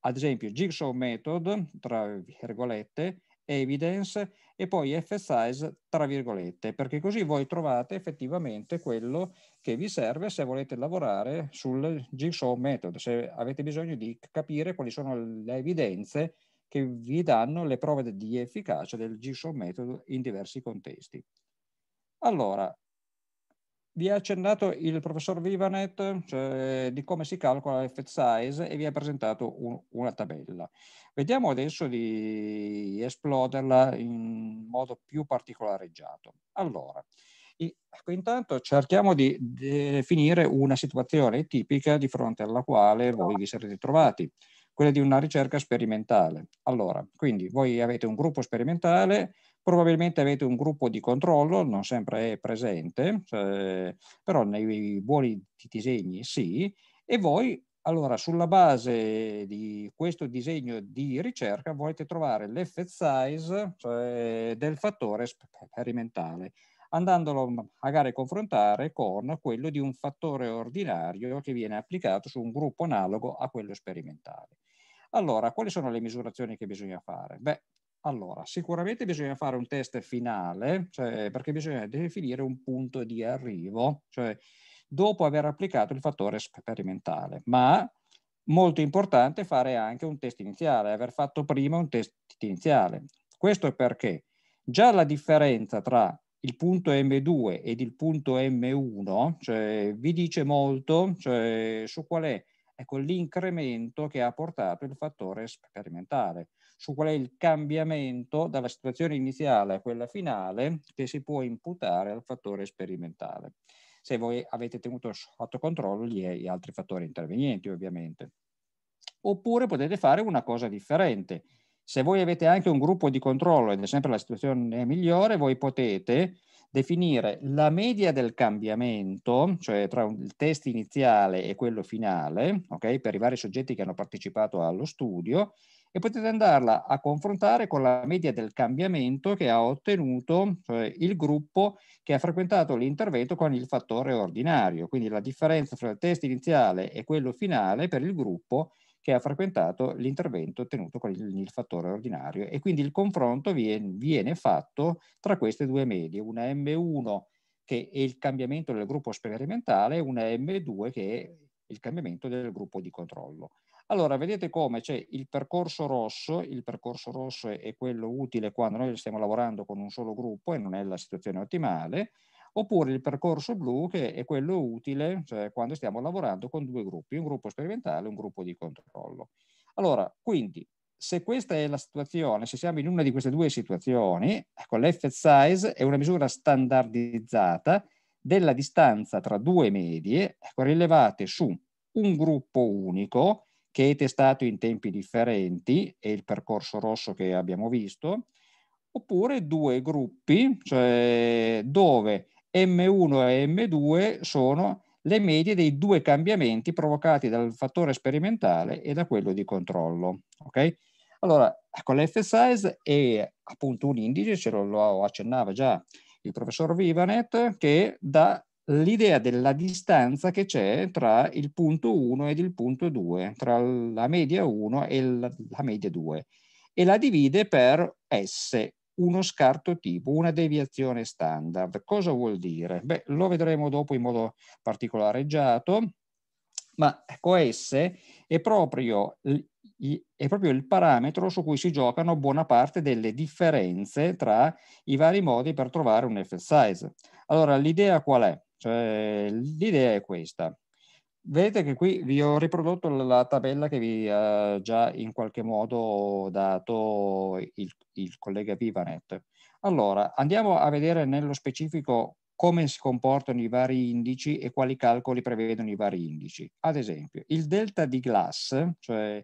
ad esempio, Jigsaw Method, tra virgolette, Evidence e poi F-Size, tra virgolette, perché così voi trovate effettivamente quello che vi serve se volete lavorare sul Jigsaw Method, se avete bisogno di capire quali sono le evidenze che vi danno le prove di efficacia del GSOM metodo in diversi contesti. Allora, vi ha accennato il professor Vivanet cioè, di come si calcola l'effet size e vi ha presentato un, una tabella. Vediamo adesso di esploderla in modo più particolareggiato. Allora, ecco, intanto cerchiamo di definire una situazione tipica di fronte alla quale voi vi sarete trovati quella di una ricerca sperimentale. Allora, quindi voi avete un gruppo sperimentale, probabilmente avete un gruppo di controllo, non sempre è presente, eh, però nei buoni disegni sì, e voi allora sulla base di questo disegno di ricerca volete trovare l'effect size cioè, del fattore sperimentale andandolo magari a confrontare con quello di un fattore ordinario che viene applicato su un gruppo analogo a quello sperimentale. Allora, quali sono le misurazioni che bisogna fare? Beh, allora, sicuramente bisogna fare un test finale, cioè, perché bisogna definire un punto di arrivo, cioè dopo aver applicato il fattore sperimentale, ma molto importante fare anche un test iniziale, aver fatto prima un test iniziale. Questo perché già la differenza tra il punto M2 ed il punto M1 cioè, vi dice molto cioè, su qual è ecco, l'incremento che ha portato il fattore sperimentale, su qual è il cambiamento dalla situazione iniziale a quella finale che si può imputare al fattore sperimentale. Se voi avete tenuto sotto controllo gli altri fattori intervenienti, ovviamente. Oppure potete fare una cosa differente, se voi avete anche un gruppo di controllo ed è sempre la situazione migliore, voi potete definire la media del cambiamento, cioè tra il test iniziale e quello finale, okay, per i vari soggetti che hanno partecipato allo studio, e potete andarla a confrontare con la media del cambiamento che ha ottenuto cioè il gruppo che ha frequentato l'intervento con il fattore ordinario. Quindi la differenza tra il test iniziale e quello finale per il gruppo che ha frequentato l'intervento tenuto con il, il fattore ordinario e quindi il confronto viene, viene fatto tra queste due medie, una M1 che è il cambiamento del gruppo sperimentale e una M2 che è il cambiamento del gruppo di controllo. Allora, vedete come c'è il percorso rosso, il percorso rosso è, è quello utile quando noi stiamo lavorando con un solo gruppo e non è la situazione ottimale, oppure il percorso blu che è quello utile cioè, quando stiamo lavorando con due gruppi, un gruppo sperimentale e un gruppo di controllo. Allora, quindi, se questa è la situazione, se siamo in una di queste due situazioni, ecco, l'effet size è una misura standardizzata della distanza tra due medie ecco, rilevate su un gruppo unico che è testato in tempi differenti, è il percorso rosso che abbiamo visto, oppure due gruppi, cioè dove M1 e M2 sono le medie dei due cambiamenti provocati dal fattore sperimentale e da quello di controllo. Okay? Allora, ecco, l'F-size è appunto un indice, ce lo, lo accennava già il professor Vivanet, che dà l'idea della distanza che c'è tra il punto 1 ed il punto 2, tra la media 1 e la, la media 2, e la divide per S, uno scarto tipo, una deviazione standard. Cosa vuol dire? Beh, lo vedremo dopo in modo particolareggiato, ma QS ecco, è proprio, è proprio il parametro su cui si giocano buona parte delle differenze tra i vari modi per trovare un F size. Allora, l'idea qual è? Cioè, l'idea è questa. Vedete che qui vi ho riprodotto la tabella che vi ha eh, già in qualche modo dato il, il collega Vivanet. Allora, andiamo a vedere nello specifico come si comportano i vari indici e quali calcoli prevedono i vari indici. Ad esempio, il delta di Glass, cioè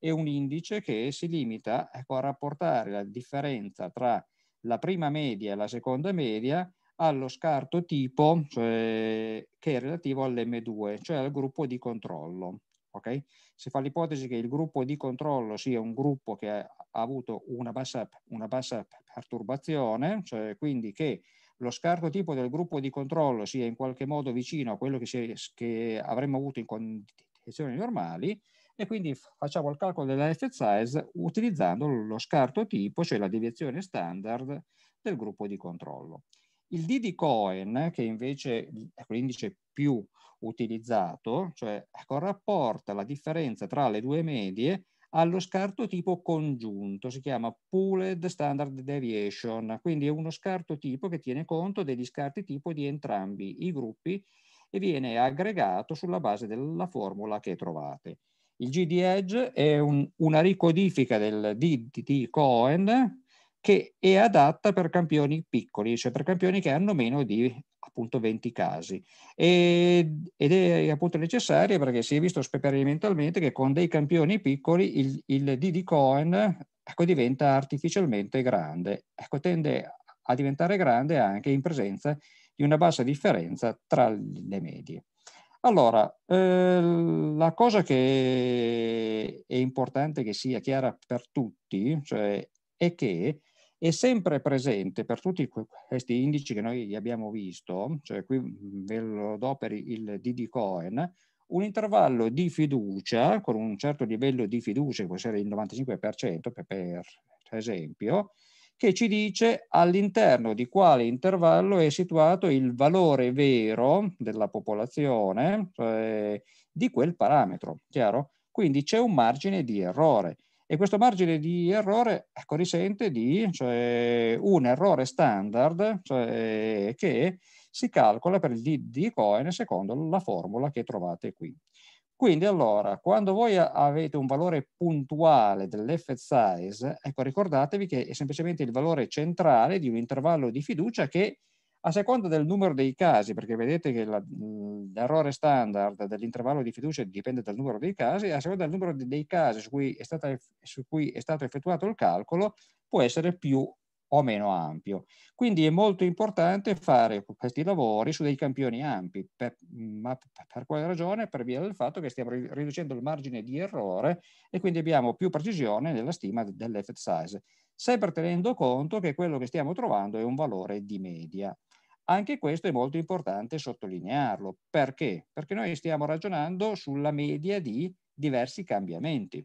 è un indice che si limita ecco, a rapportare la differenza tra la prima media e la seconda media allo scarto tipo cioè, che è relativo all'M2, cioè al gruppo di controllo. Okay? Si fa l'ipotesi che il gruppo di controllo sia un gruppo che ha avuto una bassa, una bassa perturbazione, cioè quindi che lo scarto tipo del gruppo di controllo sia in qualche modo vicino a quello che, si, che avremmo avuto in condizioni normali e quindi facciamo il calcolo della effet size utilizzando lo scarto tipo, cioè la deviazione standard del gruppo di controllo. Il D di Cohen, che invece è ecco, l'indice più utilizzato, cioè corrapporta ecco, la differenza tra le due medie allo scarto tipo congiunto, si chiama Pooled Standard Deviation, quindi è uno scarto tipo che tiene conto degli scarti tipo di entrambi i gruppi e viene aggregato sulla base della formula che trovate. Il GD Edge è un, una ricodifica del D Cohen che è adatta per campioni piccoli, cioè per campioni che hanno meno di appunto 20 casi e, ed è appunto necessaria perché si è visto sperimentalmente che con dei campioni piccoli il, il DD Cohen ecco, diventa artificialmente grande, ecco, tende a diventare grande anche in presenza di una bassa differenza tra le medie. Allora, eh, la cosa che è importante che sia chiara per tutti, cioè, è che è sempre presente per tutti questi indici che noi abbiamo visto, cioè qui mhmm, ve lo do per il DD Cohen, un intervallo di fiducia con un certo livello di fiducia, che può essere il 95% per, per esempio, che ci dice all'interno di quale intervallo è situato il valore vero della popolazione eh, di quel parametro, chiaro? Quindi c'è un margine di errore. E questo margine di errore ecco, risente di cioè, un errore standard cioè, che si calcola per il D di Cohen secondo la formula che trovate qui. Quindi allora, quando voi avete un valore puntuale dell'F size, ecco, ricordatevi che è semplicemente il valore centrale di un intervallo di fiducia che a seconda del numero dei casi, perché vedete che la, l'errore standard dell'intervallo di fiducia dipende dal numero dei casi, a seconda del numero dei casi su cui è, stata, su cui è stato effettuato il calcolo, può essere più o meno ampio. Quindi è molto importante fare questi lavori su dei campioni ampi, per, ma per quale ragione? Per via del fatto che stiamo riducendo il margine di errore e quindi abbiamo più precisione nella stima dell'effect size, sempre tenendo conto che quello che stiamo trovando è un valore di media. Anche questo è molto importante sottolinearlo. Perché? Perché noi stiamo ragionando sulla media di diversi cambiamenti.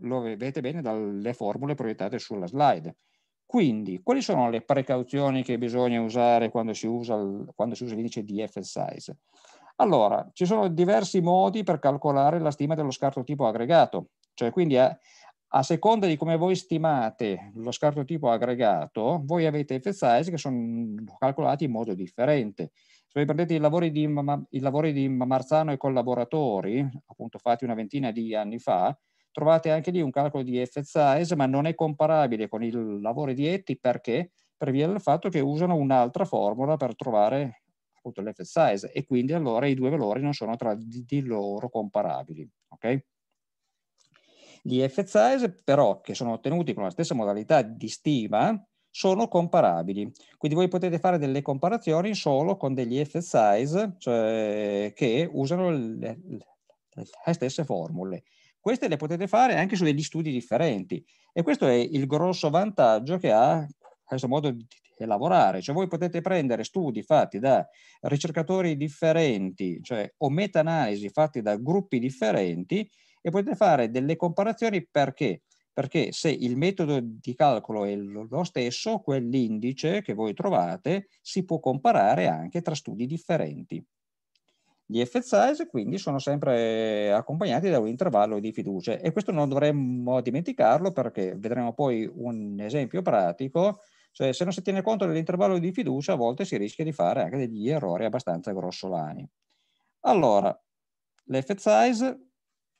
Lo vedete bene dalle formule proiettate sulla slide. Quindi, quali sono le precauzioni che bisogna usare quando si usa, l'indice di F-size? Allora, ci sono diversi modi per calcolare la stima dello scarto tipo aggregato, cioè quindi a seconda di come voi stimate lo scarto tipo aggregato, voi avete effetto size che sono calcolati in modo differente. Se voi prendete i lavori di, i lavori di Marzano e collaboratori, appunto fatti una ventina di anni fa, trovate anche lì un calcolo di effet size, ma non è comparabile con il lavoro di Etti perché per via del fatto che usano un'altra formula per trovare appunto l'effet size e quindi allora i due valori non sono tra di loro comparabili. Okay? Gli F-size però che sono ottenuti con la stessa modalità di stima sono comparabili, quindi voi potete fare delle comparazioni solo con degli FSIs cioè, che usano le, le stesse formule. Queste le potete fare anche su degli studi differenti e questo è il grosso vantaggio che ha questo modo di lavorare, cioè voi potete prendere studi fatti da ricercatori differenti, cioè, o meta-analisi fatti da gruppi differenti e potete fare delle comparazioni perché? Perché se il metodo di calcolo è lo stesso, quell'indice che voi trovate si può comparare anche tra studi differenti. Gli F size quindi sono sempre accompagnati da un intervallo di fiducia e questo non dovremmo dimenticarlo perché vedremo poi un esempio pratico, cioè se non si tiene conto dell'intervallo di fiducia a volte si rischia di fare anche degli errori abbastanza grossolani. Allora, l'F size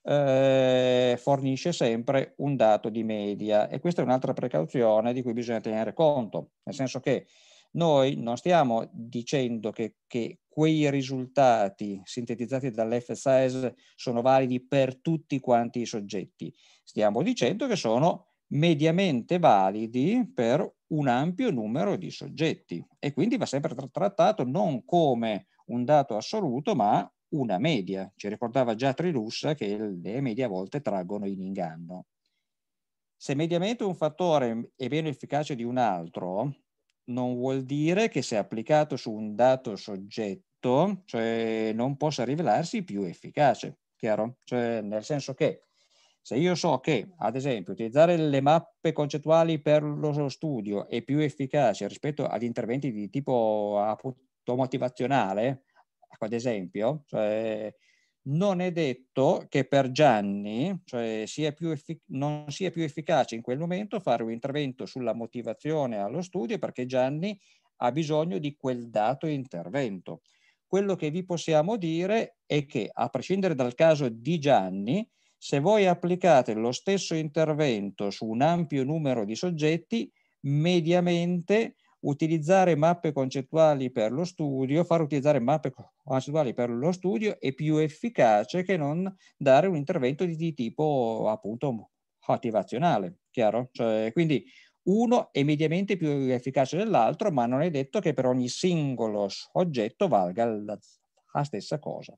eh, fornisce sempre un dato di media e questa è un'altra precauzione di cui bisogna tenere conto, nel senso che noi non stiamo dicendo che, che quei risultati sintetizzati dall'FSIS sono validi per tutti quanti i soggetti, stiamo dicendo che sono mediamente validi per un ampio numero di soggetti e quindi va sempre trattato non come un dato assoluto ma una media. Ci ricordava già Trilussa che le medie a volte traggono in inganno. Se mediamente un fattore è meno efficace di un altro, non vuol dire che se applicato su un dato soggetto, cioè non possa rivelarsi più efficace, chiaro? Cioè, nel senso che se io so che, ad esempio, utilizzare le mappe concettuali per lo studio è più efficace rispetto ad interventi di tipo appunto motivazionale, ad esempio, cioè, non è detto che per Gianni cioè, sia effic- non sia più efficace in quel momento fare un intervento sulla motivazione allo studio perché Gianni ha bisogno di quel dato intervento. Quello che vi possiamo dire è che, a prescindere dal caso di Gianni, se voi applicate lo stesso intervento su un ampio numero di soggetti, mediamente utilizzare mappe concettuali per lo studio, far utilizzare mappe concettuali per lo studio è più efficace che non dare un intervento di, tipo appunto attivazionale, chiaro? Cioè, quindi uno è mediamente più efficace dell'altro, ma non è detto che per ogni singolo oggetto valga la, la stessa cosa.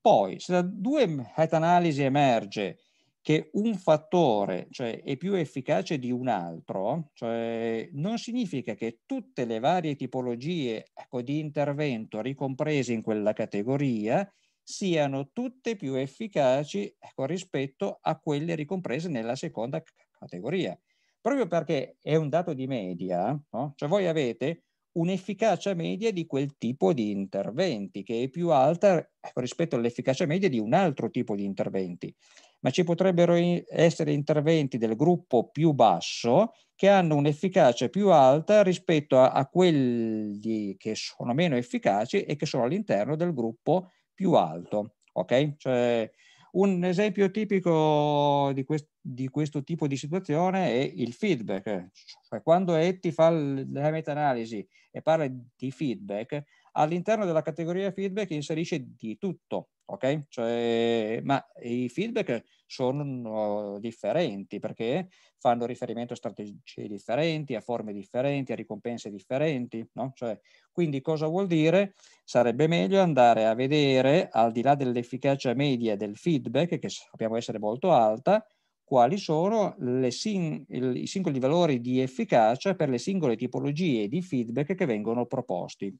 Poi, se da due meta-analisi emerge che un fattore cioè, è più efficace di un altro, cioè, non significa che tutte le varie tipologie ecco, di intervento ricomprese in quella categoria siano tutte più efficaci ecco, rispetto a quelle ricomprese nella seconda categoria. Proprio perché è un dato di media, no? cioè voi avete un'efficacia media di quel tipo di interventi che è più alta ecco, rispetto all'efficacia media di un altro tipo di interventi ma ci potrebbero essere interventi del gruppo più basso che hanno un'efficacia più alta rispetto a, a quelli che sono meno efficaci e che sono all'interno del gruppo più alto. Okay? Cioè, un esempio tipico di, quest di, questo tipo di situazione è il feedback. Cioè, quando Etti fa la meta-analisi e parla di feedback, all'interno della categoria feedback inserisce di tutto, ok? Cioè, ma i feedback sono differenti perché fanno riferimento a strategie differenti, a forme differenti, a ricompense differenti, no? Cioè, quindi cosa vuol dire? Sarebbe meglio andare a vedere, al di là dell'efficacia media del feedback, che sappiamo essere molto alta, quali sono sin, i singoli valori di efficacia per le singole tipologie di feedback che vengono proposti.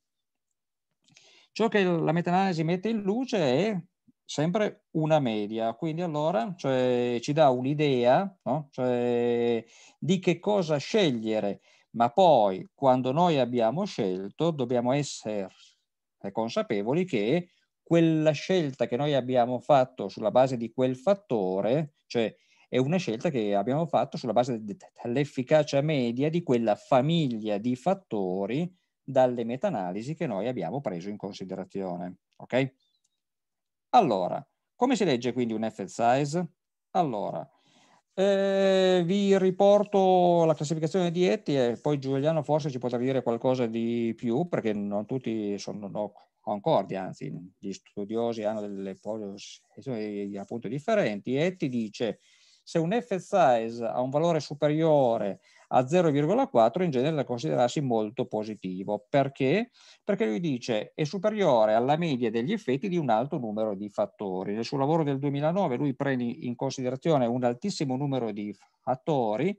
Ciò che la meta-analisi mette in luce è sempre una media, quindi allora cioè, ci dà un'idea no? cioè, di che cosa scegliere, ma poi quando noi abbiamo scelto dobbiamo essere consapevoli che quella scelta che noi abbiamo fatto sulla base di quel fattore, cioè è una scelta che abbiamo fatto sulla base dell'efficacia media di quella famiglia di fattori dalle meta-analisi che noi abbiamo preso in considerazione. Ok? Allora, come si legge quindi un effect size? Allora, eh, vi riporto la classificazione di ETI e poi Giuliano forse ci potrà dire qualcosa di più perché non tutti sono concordi, anzi gli studiosi hanno delle posizioni eh, appunto differenti. ETI dice se un effect size ha un valore superiore a 0,4 in genere da considerarsi molto positivo. Perché? Perché lui dice è superiore alla media degli effetti di un alto numero di fattori. Nel suo lavoro del 2009 lui prende in considerazione un altissimo numero di fattori,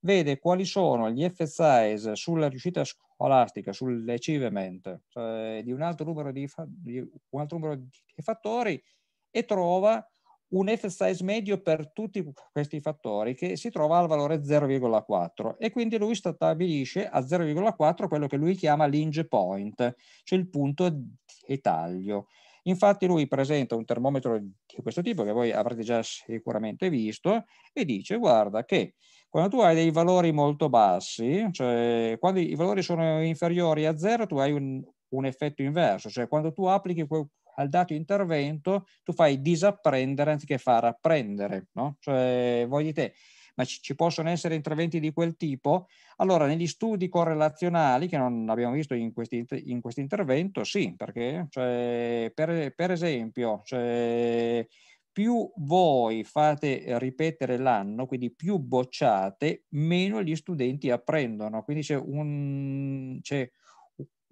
vede quali sono gli effect size sulla riuscita scolastica, sull'achievement cioè di un alto numero di, di, un altro numero di fattori e trova un F size medio per tutti questi fattori che si trova al valore 0,4 e quindi lui stabilisce a 0,4 quello che lui chiama l'inge point, cioè il punto di taglio. Infatti lui presenta un termometro di questo tipo che voi avrete già sicuramente visto e dice guarda che quando tu hai dei valori molto bassi, cioè quando i valori sono inferiori a 0 tu hai un, un effetto inverso, cioè quando tu applichi al dato intervento tu fai disapprendere anziché far apprendere, no? Cioè, voi dite, ma ci, possono essere interventi di quel tipo? Allora, negli studi correlazionali, che non abbiamo visto in, questi, in questo intervento, sì, perché cioè, per, per, esempio, cioè, più voi fate ripetere l'anno, quindi più bocciate, meno gli studenti apprendono. Quindi c'è un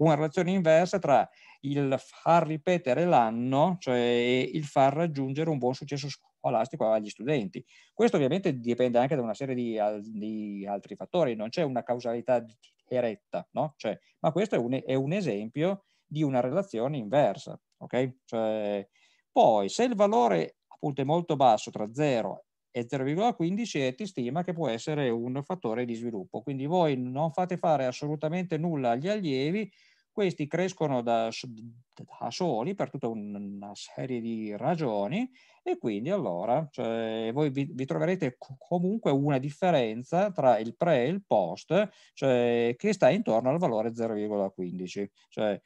una relazione inversa tra il far ripetere l'anno, cioè il far raggiungere un buon successo scolastico agli studenti. Questo ovviamente dipende anche da una serie di, di altri fattori, non c'è una causalità diretta, no? cioè, ma questo è un, è un, esempio di una relazione inversa. Okay? Cioè, poi, se il valore appunto è molto basso, tra 0 e 0,15 ET eh, stima che può essere un fattore di sviluppo. Quindi voi non fate fare assolutamente nulla agli allievi questi crescono da, da soli per tutta una serie di ragioni e quindi allora cioè, voi vi, vi, troverete comunque una differenza tra il pre e il post cioè, che sta intorno al valore 0,15. Cioè,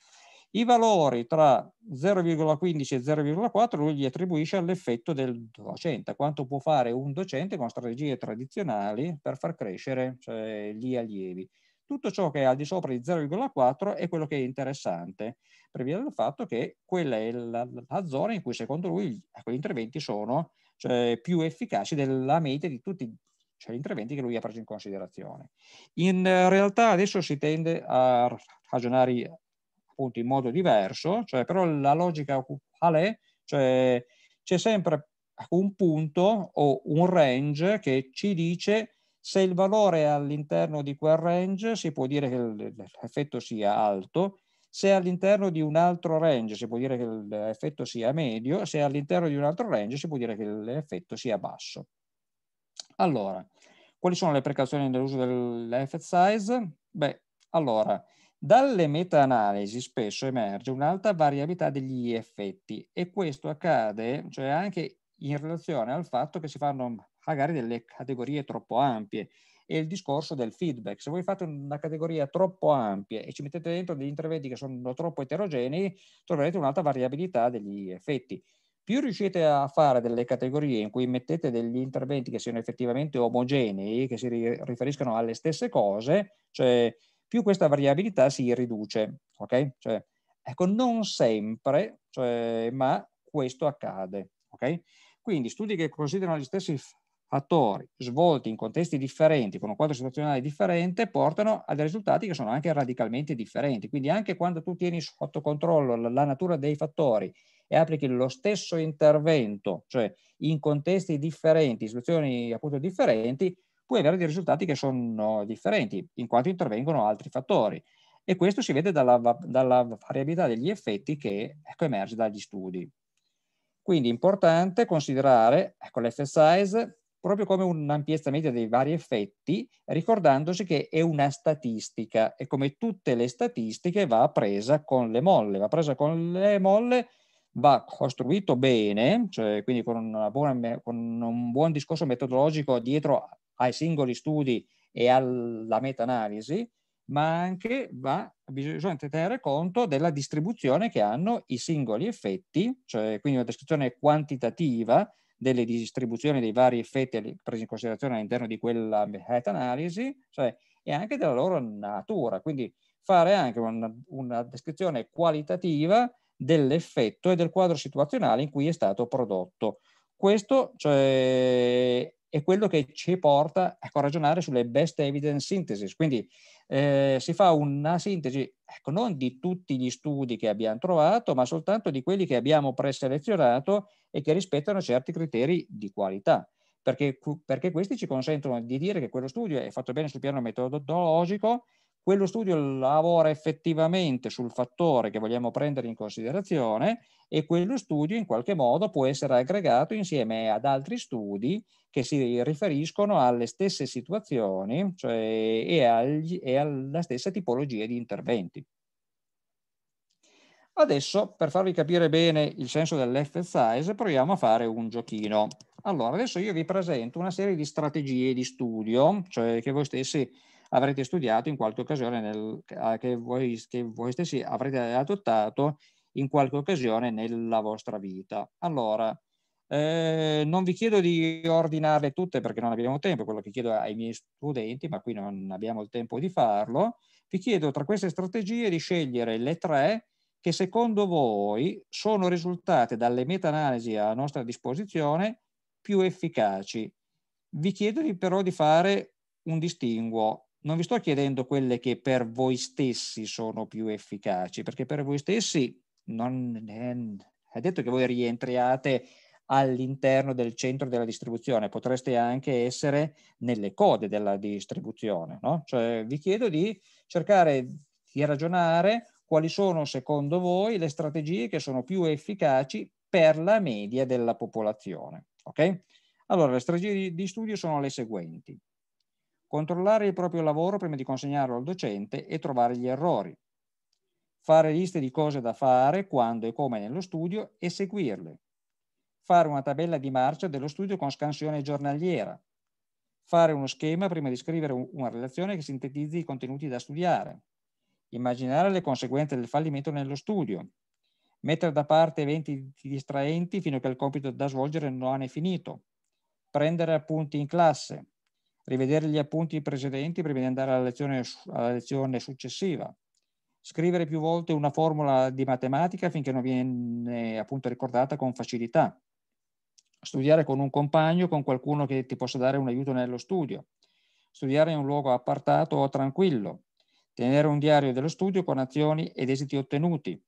i valori tra 0,15 e 0,4 lui li attribuisce all'effetto del docente, quanto può fare un docente con strategie tradizionali per far crescere cioè, gli allievi. Tutto ciò che è al di sopra di 0,4 è quello che è interessante, per il fatto che quella è la, la zona in cui secondo lui quegli interventi sono cioè, più efficaci della media di tutti cioè gli interventi che lui ha preso in considerazione. In realtà adesso si tende a ragionare appunto in modo diverso, cioè però la logica qual è? Cioè c'è sempre un punto o un range che ci dice se il valore è all'interno di quel range si può dire che l'effetto sia alto, se all'interno di un altro range si può dire che l'effetto sia medio, se all'interno di un altro range si può dire che l'effetto sia basso. Allora, quali sono le precauzioni nell'uso dell'effet size? Beh, allora, dalle meta-analisi spesso emerge un'alta variabilità degli effetti e questo accade cioè anche in relazione al fatto che si fanno magari delle categorie troppo ampie. E il discorso del feedback, se voi fate una categoria troppo ampia e ci mettete dentro degli interventi che sono troppo eterogenei, troverete un'alta variabilità degli effetti. Più riuscite a fare delle categorie in cui mettete degli interventi che siano effettivamente omogenei, che si riferiscano alle stesse cose, cioè più questa variabilità si riduce. Okay? Cioè, ecco, non sempre, cioè, ma questo accade. Okay? Quindi studi che considerano gli stessi attori svolti in contesti differenti, con un quadro situazionale differente, portano a dei risultati che sono anche radicalmente differenti. Quindi anche quando tu tieni sotto controllo la natura dei fattori e applichi lo stesso intervento, cioè in contesti differenti, situazioni appunto differenti, puoi avere dei risultati che sono differenti, in quanto intervengono altri fattori. E questo si vede dalla, dalla variabilità degli effetti che ecco, emerge dagli studi. Quindi è importante considerare ecco, l'effect size proprio come un'ampiezza media dei vari effetti, ricordandosi che è una statistica e come tutte le statistiche va presa con le molle, va presa con le molle, va costruito bene, cioè quindi con, buona, con un buon discorso metodologico dietro ai singoli studi e alla meta-analisi, ma anche va, bisogna tenere conto della distribuzione che hanno i singoli effetti, cioè quindi una descrizione quantitativa delle distribuzioni dei vari effetti presi in considerazione all'interno di quella meta-analisi cioè, e anche della loro natura. Quindi fare anche una, una descrizione qualitativa dell'effetto e del quadro situazionale in cui è stato prodotto. Questo cioè, è quello che ci porta a ragionare sulle best evidence synthesis, quindi eh, si fa una sintesi, ecco, non di tutti gli studi che abbiamo trovato, ma soltanto di quelli che abbiamo preselezionato e che rispettano certi criteri di qualità. Perché, perché, questi ci consentono di dire che quello studio è fatto bene sul piano metodologico, quello studio lavora effettivamente sul fattore che vogliamo prendere in considerazione e quello studio in qualche modo può essere aggregato insieme ad altri studi che si riferiscono alle stesse situazioni cioè, e, agli, e alla stessa tipologia di interventi. Adesso, per farvi capire bene il senso dell'F-Size, proviamo a fare un giochino. Allora, adesso io vi presento una serie di strategie di studio, cioè che voi stessi avrete studiato in qualche occasione, nel, ah, che, voi, che voi stessi avrete adottato in qualche occasione nella vostra vita. Allora, eh, non vi chiedo di ordinarle tutte perché non abbiamo tempo, quello che chiedo ai miei studenti, ma qui non abbiamo il tempo di farlo, vi chiedo tra queste strategie di scegliere le tre che secondo voi sono risultate dalle meta-analisi a nostra disposizione più efficaci. Vi chiedo però di fare un distinguo non vi sto chiedendo quelle che per voi stessi sono più efficaci, perché per voi stessi non è, è detto che voi rientriate all'interno del centro della distribuzione, potreste anche essere nelle code della distribuzione, no? Cioè vi chiedo di cercare di ragionare quali sono secondo voi le strategie che sono più efficaci per la media della popolazione, ok? Allora, le strategie di studio sono le seguenti controllare il proprio lavoro prima di consegnarlo al docente e trovare gli errori, fare liste di cose da fare, quando e come nello studio e seguirle, fare una tabella di marcia dello studio con scansione giornaliera, fare uno schema prima di scrivere una relazione che sintetizzi i contenuti da studiare, immaginare le conseguenze del fallimento nello studio, mettere da parte eventi distraenti fino a che il compito da svolgere non è finito, prendere appunti in classe, rivedere gli appunti precedenti prima di andare alla lezione, alla lezione successiva, scrivere più volte una formula di matematica finché non viene appunto ricordata con facilità, studiare con un compagno, con qualcuno che ti possa dare un aiuto nello studio, studiare in un luogo appartato o tranquillo, tenere un diario dello studio con azioni ed esiti ottenuti,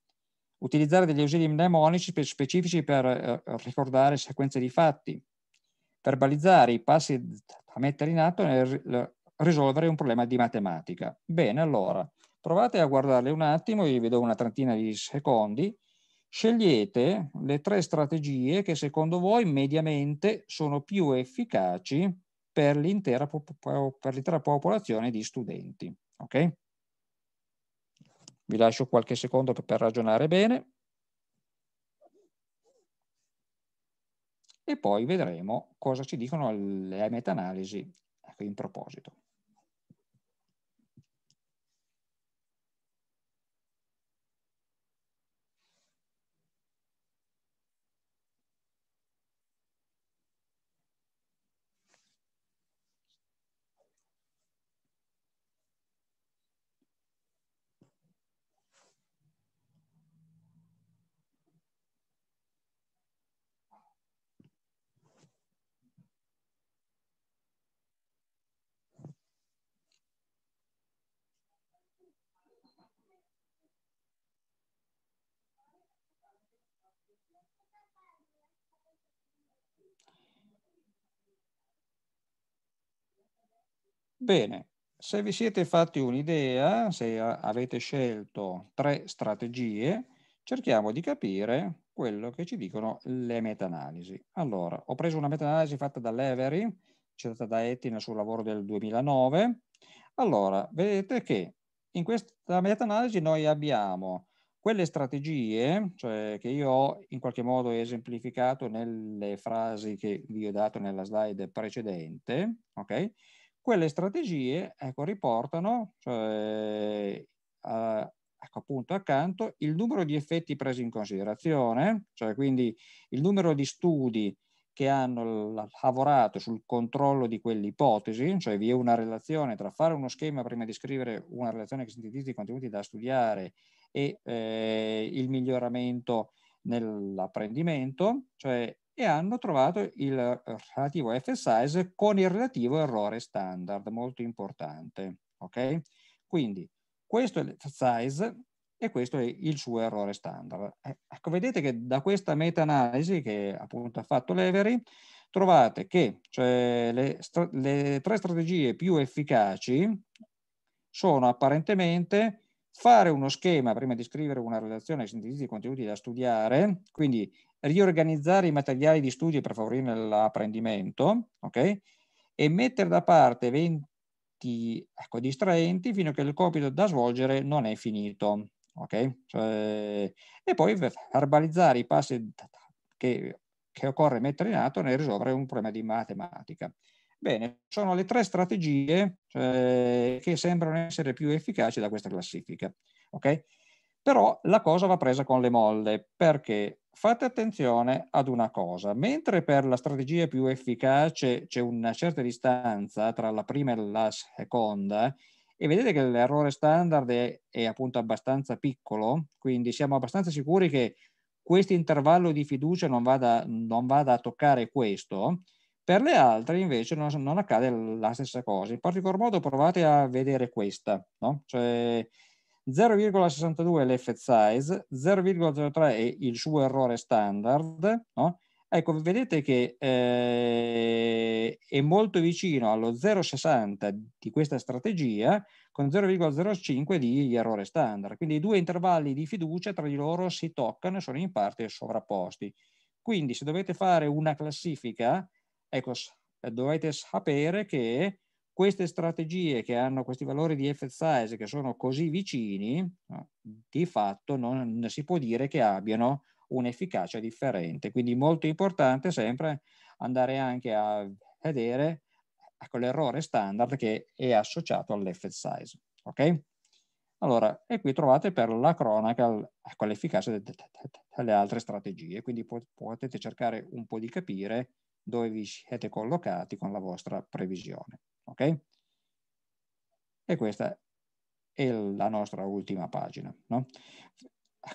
utilizzare degli ausili mnemonici specifici per eh, ricordare sequenze di fatti, verbalizzare i passi da mettere in atto nel risolvere un problema di matematica. Bene, allora, provate a guardarle un attimo, io vi do una trentina di secondi, scegliete le tre strategie che secondo voi mediamente sono più efficaci per l'intera, popolazione di studenti. Ok? Vi lascio qualche secondo per ragionare bene. e poi vedremo cosa ci dicono le meta-analisi ecco, in proposito. Bene, se vi siete fatti un'idea, se avete scelto tre strategie, cerchiamo di capire quello che ci dicono le meta-analisi. Allora, ho preso una meta-analisi fatta da Levery, citata da Ettina sul lavoro del 2009. Allora, vedete che in questa meta-analisi noi abbiamo quelle strategie, cioè, che io ho in qualche modo esemplificato nelle frasi che vi ho dato nella slide precedente, okay? quelle strategie ecco, riportano cioè, a, ecco, appunto accanto il numero di effetti presi in considerazione, cioè quindi il numero di studi che hanno lavorato sul controllo di quell'ipotesi, cioè vi è una relazione tra fare uno schema prima di scrivere una relazione che sintetizza i contenuti da studiare e eh, il miglioramento nell'apprendimento, cioè, e hanno trovato il relativo F-size con il relativo errore standard, molto importante. Okay? Quindi questo è l'F-size e questo è il suo errore standard. Eh, ecco, vedete che da questa meta-analisi che appunto ha fatto Levery, trovate che cioè, le, le tre strategie più efficaci sono apparentemente fare uno schema prima di scrivere una relazione ai sintetizzare i contenuti da studiare, quindi riorganizzare i materiali di studio per favorire l'apprendimento, okay? e mettere da parte eventi ecco, distraenti fino a che il compito da svolgere non è finito. Okay? Cioè, e poi verbalizzare i passi che, che occorre mettere in atto nel risolvere un problema di matematica. Bene, sono le tre strategie cioè, che sembrano essere più efficaci da questa classifica. Okay? Però la cosa va presa con le molle perché fate attenzione ad una cosa, mentre per la strategia più efficace c'è una certa distanza tra la prima e la seconda, e vedete che l'errore standard è, è, appunto abbastanza piccolo, quindi siamo abbastanza sicuri che questo intervallo di fiducia non vada, non vada a toccare questo, per le altre invece non, non, accade la stessa cosa. In particolar modo provate a vedere questa, no? cioè 0,62 è l'effet size, 0,03 è il suo errore standard. No? Ecco, vedete che eh, è molto vicino allo 0,60 di questa strategia con 0,05 di errore standard. Quindi i due intervalli di fiducia tra di loro si toccano e sono in parte sovrapposti. Quindi se dovete fare una classifica, Ecco, eh, dovete sapere che queste strategie che hanno questi valori di effect size che sono così vicini, di fatto non si può dire che abbiano un'efficacia differente. Quindi molto importante sempre andare anche a vedere ecco, l'errore standard che è associato all'effect size. Okay? Allora, e qui trovate per la cronaca ecco, l'efficacia delle altre strategie, quindi potete cercare un po' di capire dove vi siete collocati con la vostra previsione. Ok? E questa è la nostra ultima pagina. No?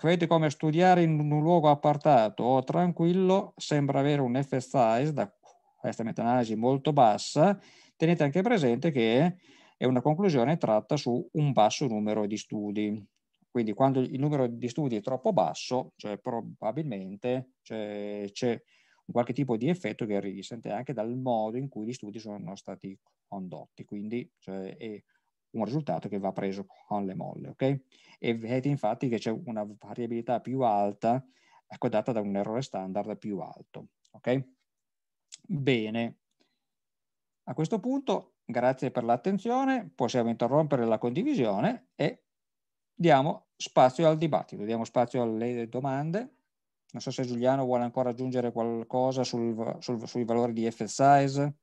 Vedete come studiare in un luogo appartato o oh, tranquillo sembra avere un effect size da questa meta-analisi molto bassa. Tenete anche presente che è una conclusione tratta su un basso numero di studi. Quindi quando il numero di studi è troppo basso, cioè probabilmente cioè c'è cioè, un qualche tipo di effetto che risente anche dal modo in cui gli studi sono stati condotti, quindi cioè, è un risultato che va preso con le molle. Okay? E vedete infatti che c'è una variabilità più alta ecco, data da un errore standard più alto. Okay? Bene, a questo punto grazie per l'attenzione, possiamo interrompere la condivisione e diamo spazio al dibattito, diamo spazio alle domande non so se Giuliano vuole ancora aggiungere qualcosa sul, sul, sui valori di effect size.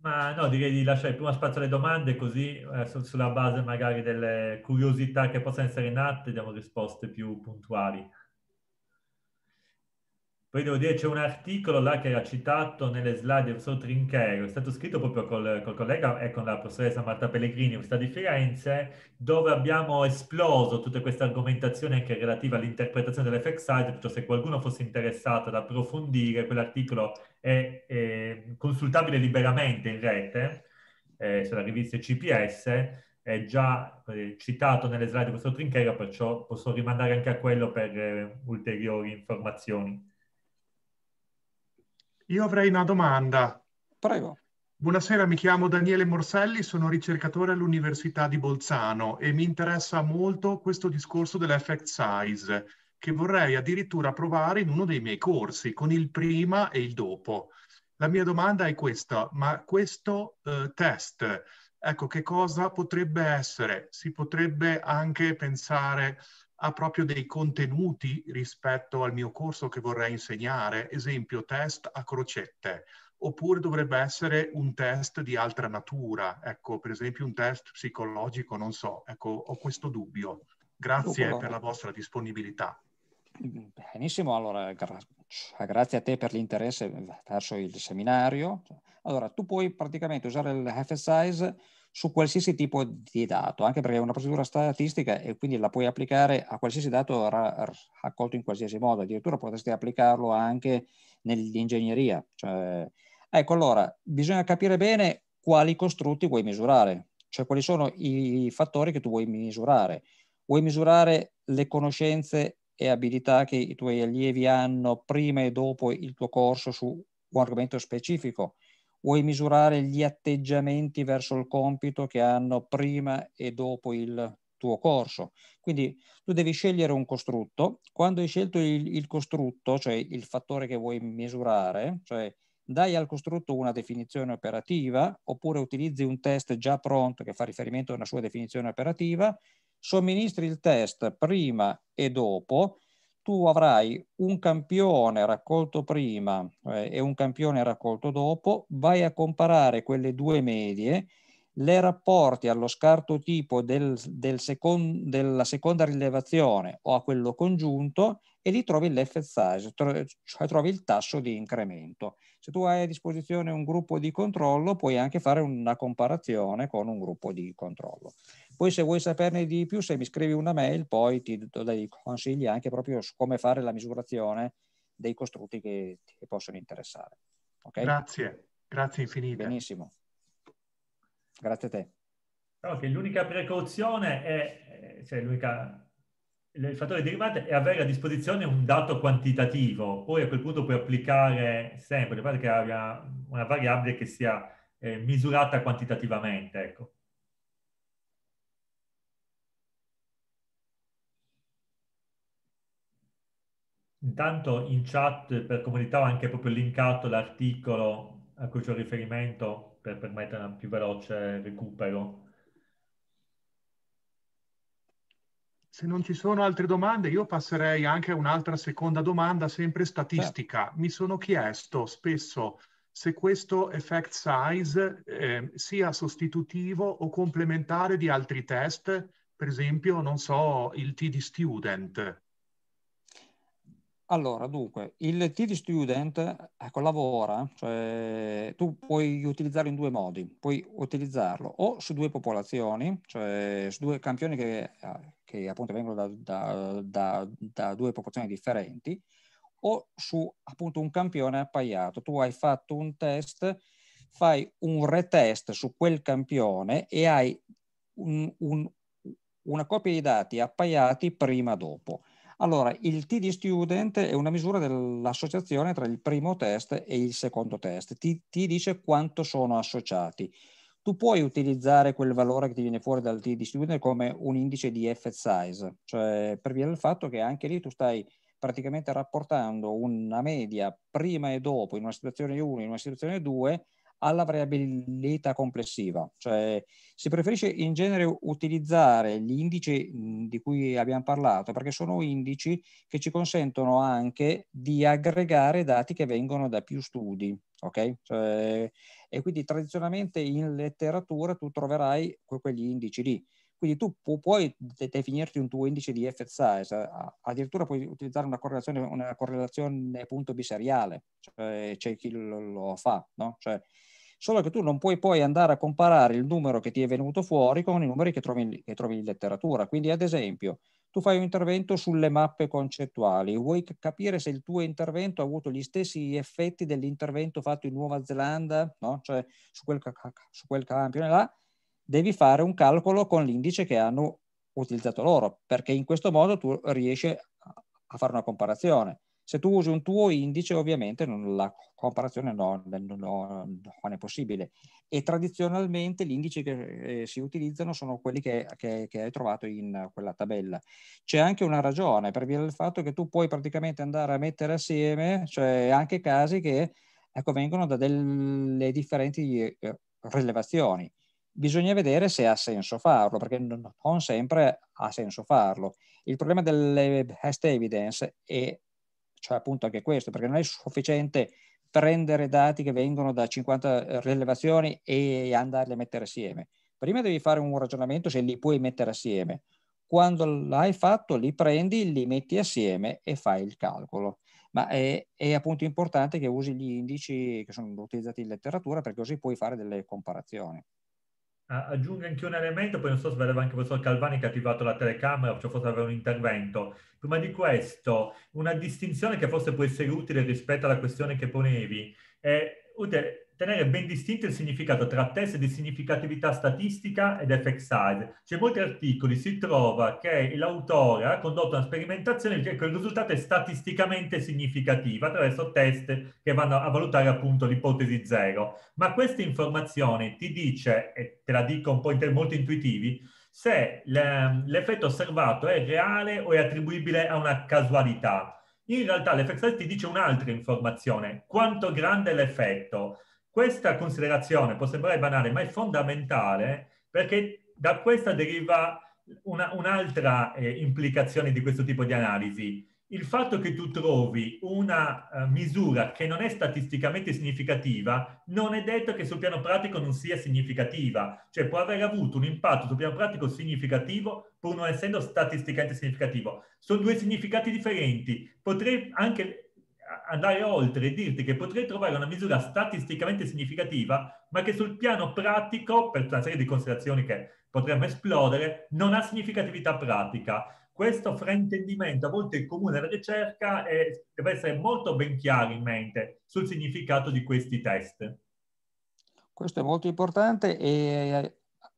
Ma no, direi di lasciare prima spazio alle domande, così eh, su, sulla base magari delle curiosità che possono essere nate diamo risposte più puntuali. Poi devo dire, c'è un articolo là che era citato nelle slide del professor Trinchero, è stato scritto proprio col, col collega e con la professoressa Marta Pellegrini, Università di Firenze, dove abbiamo esploso tutta questa argomentazione anche relativa all'interpretazione dell'effect size, cioè se qualcuno fosse interessato ad approfondire, quell'articolo è, è consultabile liberamente in rete, eh, sulla rivista CPS, è già eh, citato nelle slide di questo trinchero, perciò posso rimandare anche a quello per eh, ulteriori informazioni. Io avrei una domanda. Prego. Buonasera, mi chiamo Daniele Morselli, sono ricercatore all'Università di Bolzano e mi interessa molto questo discorso dell'effect size che vorrei addirittura provare in uno dei miei corsi con il prima e il dopo. La mia domanda è questa, ma questo eh, test, ecco che cosa potrebbe essere? Si potrebbe anche pensare ha proprio dei contenuti rispetto al mio corso che vorrei insegnare, esempio test a crocette, oppure dovrebbe essere un test di altra natura, ecco, per esempio un test psicologico, non so, ecco, ho questo dubbio. Grazie per la vostra disponibilità. Benissimo, allora gra- cioè, grazie a te per l'interesse verso il seminario. Allora, tu puoi praticamente usare l'FSIze su qualsiasi tipo di dato, anche perché è una procedura statistica e quindi la puoi applicare a qualsiasi dato raccolto in qualsiasi modo, addirittura potresti applicarlo anche nell'ingegneria. Cioè, ecco, allora bisogna capire bene quali costrutti vuoi misurare, cioè quali sono i fattori che tu vuoi misurare. Vuoi misurare le conoscenze e abilità che i tuoi allievi hanno prima e dopo il tuo corso su un argomento specifico? vuoi misurare gli atteggiamenti verso il compito che hanno prima e dopo il tuo corso. Quindi tu devi scegliere un costrutto. Quando hai scelto il, il costrutto, cioè il fattore che vuoi misurare, cioè dai al costrutto una definizione operativa oppure utilizzi un test già pronto che fa riferimento a una sua definizione operativa, somministri il test prima e dopo tu avrai un campione raccolto prima eh, e un campione raccolto dopo, vai a comparare quelle due medie, le rapporti allo scarto tipo del, del second, della seconda rilevazione o a quello congiunto e lì trovi l'effet size, cioè trovi il tasso di incremento. Se tu hai a disposizione un gruppo di controllo puoi anche fare una comparazione con un gruppo di controllo. Poi se vuoi saperne di più, se mi scrivi una mail, poi ti do dei consigli anche proprio su come fare la misurazione dei costrutti che ti possono interessare. Okay? Grazie, grazie infinite. Benissimo. Grazie a te. Però l'unica precauzione è, eh, cioè l'unica, il fattore derivante è avere a disposizione un dato quantitativo, poi a quel punto puoi applicare sempre, che abbia una variabile che sia eh, misurata quantitativamente, ecco. Intanto in chat per comodità ho anche proprio linkato l'articolo a cui c'è riferimento per permettere un più veloce recupero. Se non ci sono altre domande, io passerei anche a un'altra seconda domanda, sempre statistica. Certo. Mi sono chiesto spesso se questo effect size eh, sia sostitutivo o complementare di altri test, per esempio, non so, il T di student. Allora, dunque, il TD Student ecco, lavora, cioè tu puoi utilizzarlo in due modi, puoi utilizzarlo o su due popolazioni, cioè su due campioni che, che appunto vengono da, da, da, da, due popolazioni differenti, o su appunto un campione appaiato. Tu hai fatto un test, fai un retest su quel campione e hai un, un, una copia di dati appaiati prima dopo allora, il TD Student è una misura dell'associazione tra il primo test e il secondo test. Ti, ti dice quanto sono associati. Tu puoi utilizzare quel valore che ti viene fuori dal TD Student come un indice di effect size, cioè per via del fatto che anche lì tu stai praticamente rapportando una media prima e dopo in una situazione 1 in una situazione 2 alla variabilità complessiva, cioè si preferisce in genere utilizzare gli indici di cui abbiamo parlato perché sono indici che ci consentono anche di aggregare dati che vengono da più studi, ok? Cioè, e quindi tradizionalmente in letteratura tu troverai quegli indici lì. Quindi tu pu- puoi de- definirti un tuo indice di effect size, addirittura puoi utilizzare una correlazione, una correlazione punto biseriale, cioè c'è chi lo, lo fa, no? Cioè, solo che tu non puoi poi andare a comparare il numero che ti è venuto fuori con i numeri che trovi in, che trovi in letteratura. Quindi, ad esempio, tu fai un intervento sulle mappe concettuali, vuoi capire se il tuo intervento ha avuto gli stessi effetti dell'intervento fatto in Nuova Zelanda, no? cioè su quel, su quel campione là, devi fare un calcolo con l'indice che hanno utilizzato loro, perché in questo modo tu riesci a fare una comparazione. Se tu usi un tuo indice, ovviamente non, la comparazione non, non, non, è possibile. E tradizionalmente gli indici che eh, si utilizzano sono quelli che, che, che, hai trovato in quella tabella. C'è anche una ragione, per via del fatto che tu puoi praticamente andare a mettere assieme, cioè anche casi che ecco, vengono da delle differenti eh, rilevazioni bisogna vedere se ha senso farlo, perché non sempre ha senso farlo. Il problema delle best evidence è cioè appunto anche questo, perché non è sufficiente prendere dati che vengono da 50 rilevazioni e andarli a mettere assieme. Prima devi fare un ragionamento se li puoi mettere assieme. Quando l'hai fatto, li prendi, li metti assieme e fai il calcolo. Ma è, è appunto importante che usi gli indici che sono utilizzati in letteratura perché così puoi fare delle comparazioni. Ah, aggiungo anche un elemento, poi non so se vedeva anche il professor Calvani che ha attivato la telecamera, cioè forse aveva un intervento. Prima di questo, una distinzione che forse può essere utile rispetto alla questione che ponevi. È, utile, tenere ben distinto il significato tra test di significatività statistica ed effect size. Cioè, in molti articoli si trova che l'autore ha condotto una sperimentazione e che il risultato è statisticamente significativo attraverso test che vanno a valutare appunto l'ipotesi zero. Ma questa informazione ti dice, e te la dico un po' in termini molto intuitivi, se l'effetto osservato è reale o è attribuibile a una casualità. In realtà l'effect size ti dice un'altra informazione, quanto grande è l'effetto. Questa considerazione può sembrare banale, ma è fondamentale perché da questa deriva una, un'altra eh, implicazione di questo tipo di analisi. Il fatto che tu trovi una uh, misura che non è statisticamente significativa non è detto che sul piano pratico non sia significativa, cioè può aver avuto un impatto sul piano pratico significativo pur non essendo statisticamente significativo. Sono due significati differenti. Potrei anche andare oltre e dirti che potrei trovare una misura statisticamente significativa, ma che sul piano pratico, per una serie di considerazioni che potremmo esplodere, non ha significatività pratica. Questo fraintendimento, a volte è comune alla ricerca, e deve essere molto ben chiaro in mente sul significato di questi test. Questo è molto importante e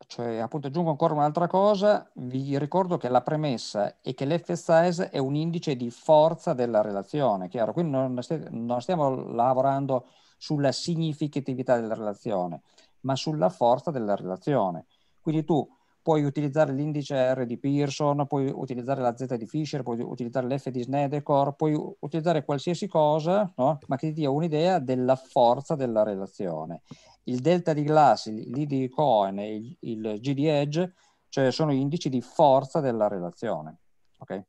cioè appunto aggiungo ancora un'altra cosa, vi ricordo che la premessa è che l'F size è un indice di forza della relazione, chiaro? Quindi non, st- non stiamo lavorando sulla significatività della relazione, ma sulla forza della relazione. Quindi tu puoi utilizzare l'indice R di Pearson, puoi utilizzare la Z di Fisher, puoi utilizzare l'F di Snedecor, puoi utilizzare qualsiasi cosa, no? ma che ti dia un'idea della forza della relazione il delta di Glass, l'ID di Cohen e il, il G di Edge, cioè sono indici di forza della relazione. Ok?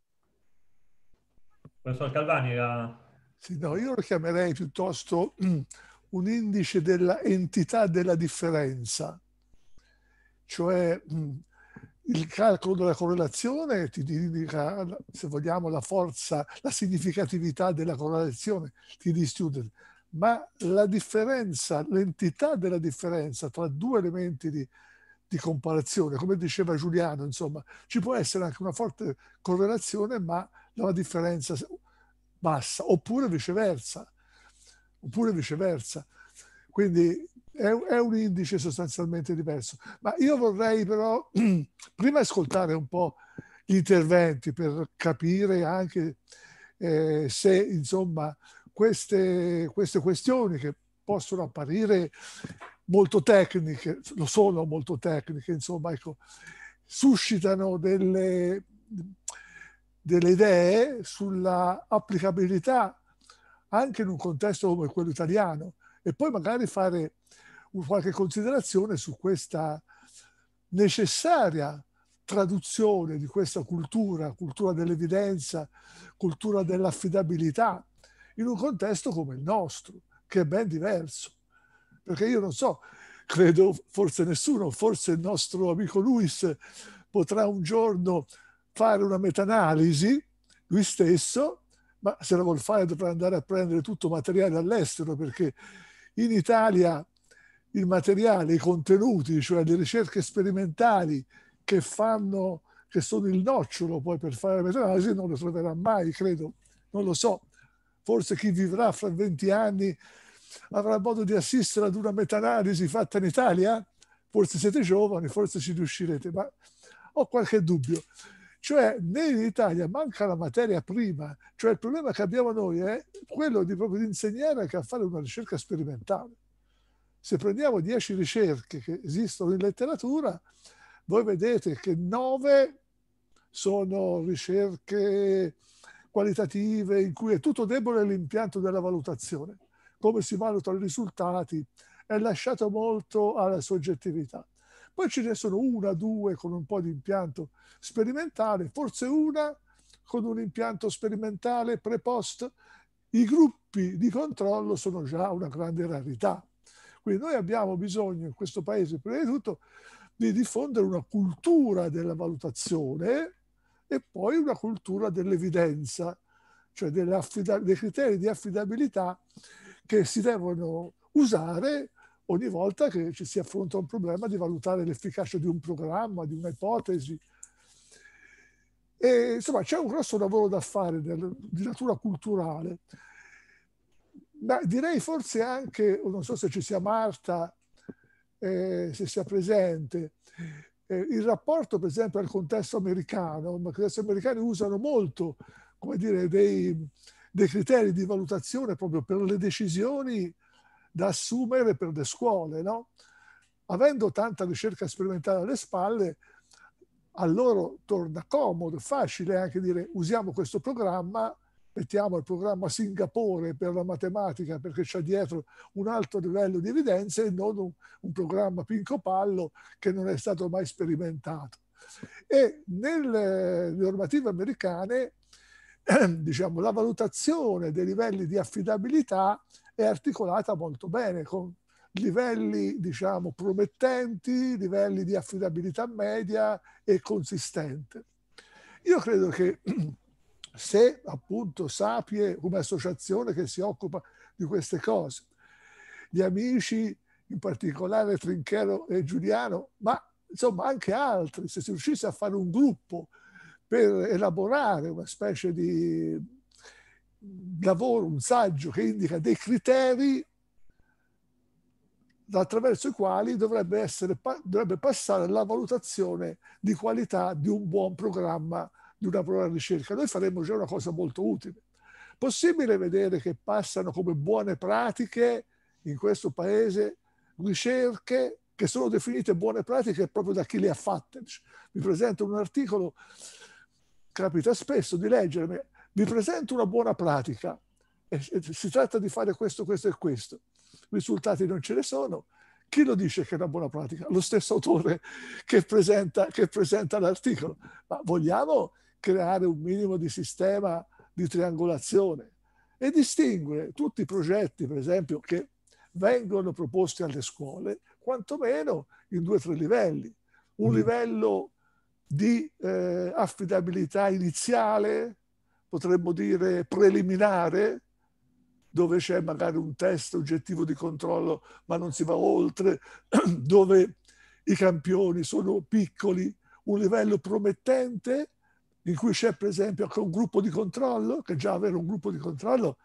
Professor Calvani, la... sì, no, io lo chiamerei piuttosto mm, un indice dell'entità della differenza, cioè mm, il calcolo della correlazione ti indica, se vogliamo, la forza, la significatività della correlazione, ti distrugge ma la differenza, l'entità della differenza tra due elementi di, di comparazione, come diceva Giuliano, insomma, ci può essere anche una forte correlazione, ma la differenza bassa, oppure viceversa, oppure viceversa. Quindi è, è un indice sostanzialmente diverso. Ma io vorrei però *clears throat* prima ascoltare un po' gli interventi per capire anche eh, se, insomma, queste, queste questioni che possono apparire molto tecniche, lo sono molto tecniche, insomma, ecco, suscitano delle, delle idee sulla applicabilità anche in un contesto come quello italiano e poi magari fare qualche considerazione su questa necessaria traduzione di questa cultura, cultura dell'evidenza, cultura dell'affidabilità in un contesto come il nostro, che è ben diverso. Perché io non so, credo forse nessuno, forse il nostro amico Luis potrà un giorno fare una meta-analisi, lui stesso, ma se la vuol fare dovrà andare a prendere tutto materiale all'estero perché in Italia il materiale, i contenuti, cioè le ricerche sperimentali che fanno, che sono il nocciolo poi per fare la meta-analisi, non lo troverà mai, credo, non lo so forse chi vivrà fra 20 anni avrà modo di assistere ad una meta-analisi fatta in Italia? Forse siete giovani, forse ci riuscirete, ma ho qualche dubbio. Cioè, né in Italia manca la materia prima, cioè il problema che abbiamo noi è quello di proprio di insegnare a fare una ricerca sperimentale. Se prendiamo dieci ricerche che esistono in letteratura, voi vedete che nove sono ricerche qualitative in cui è tutto debole l'impianto della valutazione, come si valutano i risultati, è lasciato molto alla soggettività. Poi ce ne sono una, due con un po' di impianto sperimentale, forse una con un impianto sperimentale pre-post. I gruppi di controllo sono già una grande rarità. Quindi noi abbiamo bisogno in questo paese, prima di tutto, di diffondere una cultura della valutazione e poi una cultura dell'evidenza, cioè dei criteri di affidabilità che si devono usare ogni volta che ci si affronta un problema di valutare l'efficacia di un programma, di un'ipotesi. E, insomma, c'è un grosso lavoro da fare nel, di natura culturale, ma direi forse anche, non so se ci sia Marta, eh, se sia presente, eh, il rapporto per esempio al contesto americano, ma i contesti americani usano molto come dire, dei, dei criteri di valutazione proprio per le decisioni da assumere per le scuole. No? Avendo tanta ricerca sperimentale alle spalle, a loro torna comodo, facile anche dire usiamo questo programma mettiamo il programma Singapore per la matematica perché c'è dietro un alto livello di evidenze e non un, un programma Pinco Pallo che non è stato mai sperimentato. E nelle normative americane *clears throat* diciamo, la valutazione dei livelli di affidabilità è articolata molto bene, con livelli diciamo, promettenti, livelli di affidabilità media e consistente. Io credo che *clears throat* se appunto Sapie come associazione che si occupa di queste cose. Gli amici, in particolare Trinchero e Giuliano, ma insomma anche altri, se si riuscisse a fare un gruppo per elaborare una specie di lavoro, un saggio che indica dei criteri attraverso i quali dovrebbe, essere, dovrebbe passare la valutazione di qualità di un buon programma di una prova ricerca. Noi faremmo già una cosa molto utile. Possibile vedere che passano come buone pratiche in questo paese ricerche che sono definite buone pratiche proprio da chi le ha fatte. Vi presento un articolo, capita spesso di leggermi, vi presento una buona pratica, e si tratta di fare questo, questo e questo. Risultati non ce ne sono. Chi lo dice che è una buona pratica? Lo stesso autore che presenta, che presenta l'articolo. Ma vogliamo creare un minimo di sistema di triangolazione e distinguere tutti i progetti, per esempio, che vengono proposti alle scuole, quantomeno in due o tre livelli. Un mm. livello di eh, affidabilità iniziale, potremmo dire preliminare, dove c'è magari un test oggettivo di controllo ma non si va oltre, *clears throat* dove i campioni sono piccoli, un livello promettente in cui c'è per esempio anche un gruppo di controllo, che già avere un gruppo di controllo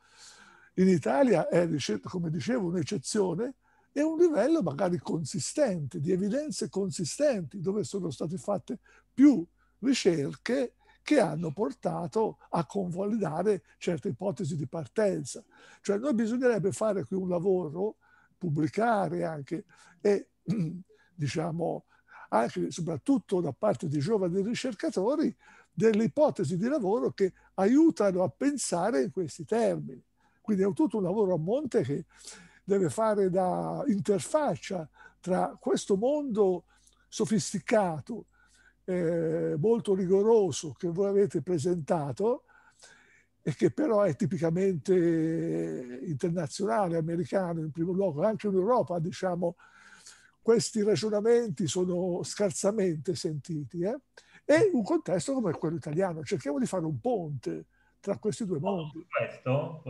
in Italia è, come dicevo, un'eccezione, e un livello magari consistente, di evidenze consistenti, dove sono state fatte più ricerche che hanno portato a convalidare certe ipotesi di partenza. Cioè noi bisognerebbe fare qui un lavoro, pubblicare anche e *clears throat* diciamo anche soprattutto da parte di giovani ricercatori, delle ipotesi di lavoro che aiutano a pensare in questi termini. Quindi è tutto un lavoro a monte che deve fare da interfaccia tra questo mondo sofisticato, eh, molto rigoroso che voi avete presentato e che però è tipicamente internazionale, americano in primo luogo, anche in Europa diciamo questi ragionamenti sono scarsamente sentiti. Eh? e un contesto come quello italiano. Cerchiamo di fare un ponte tra questi due mondi. Questo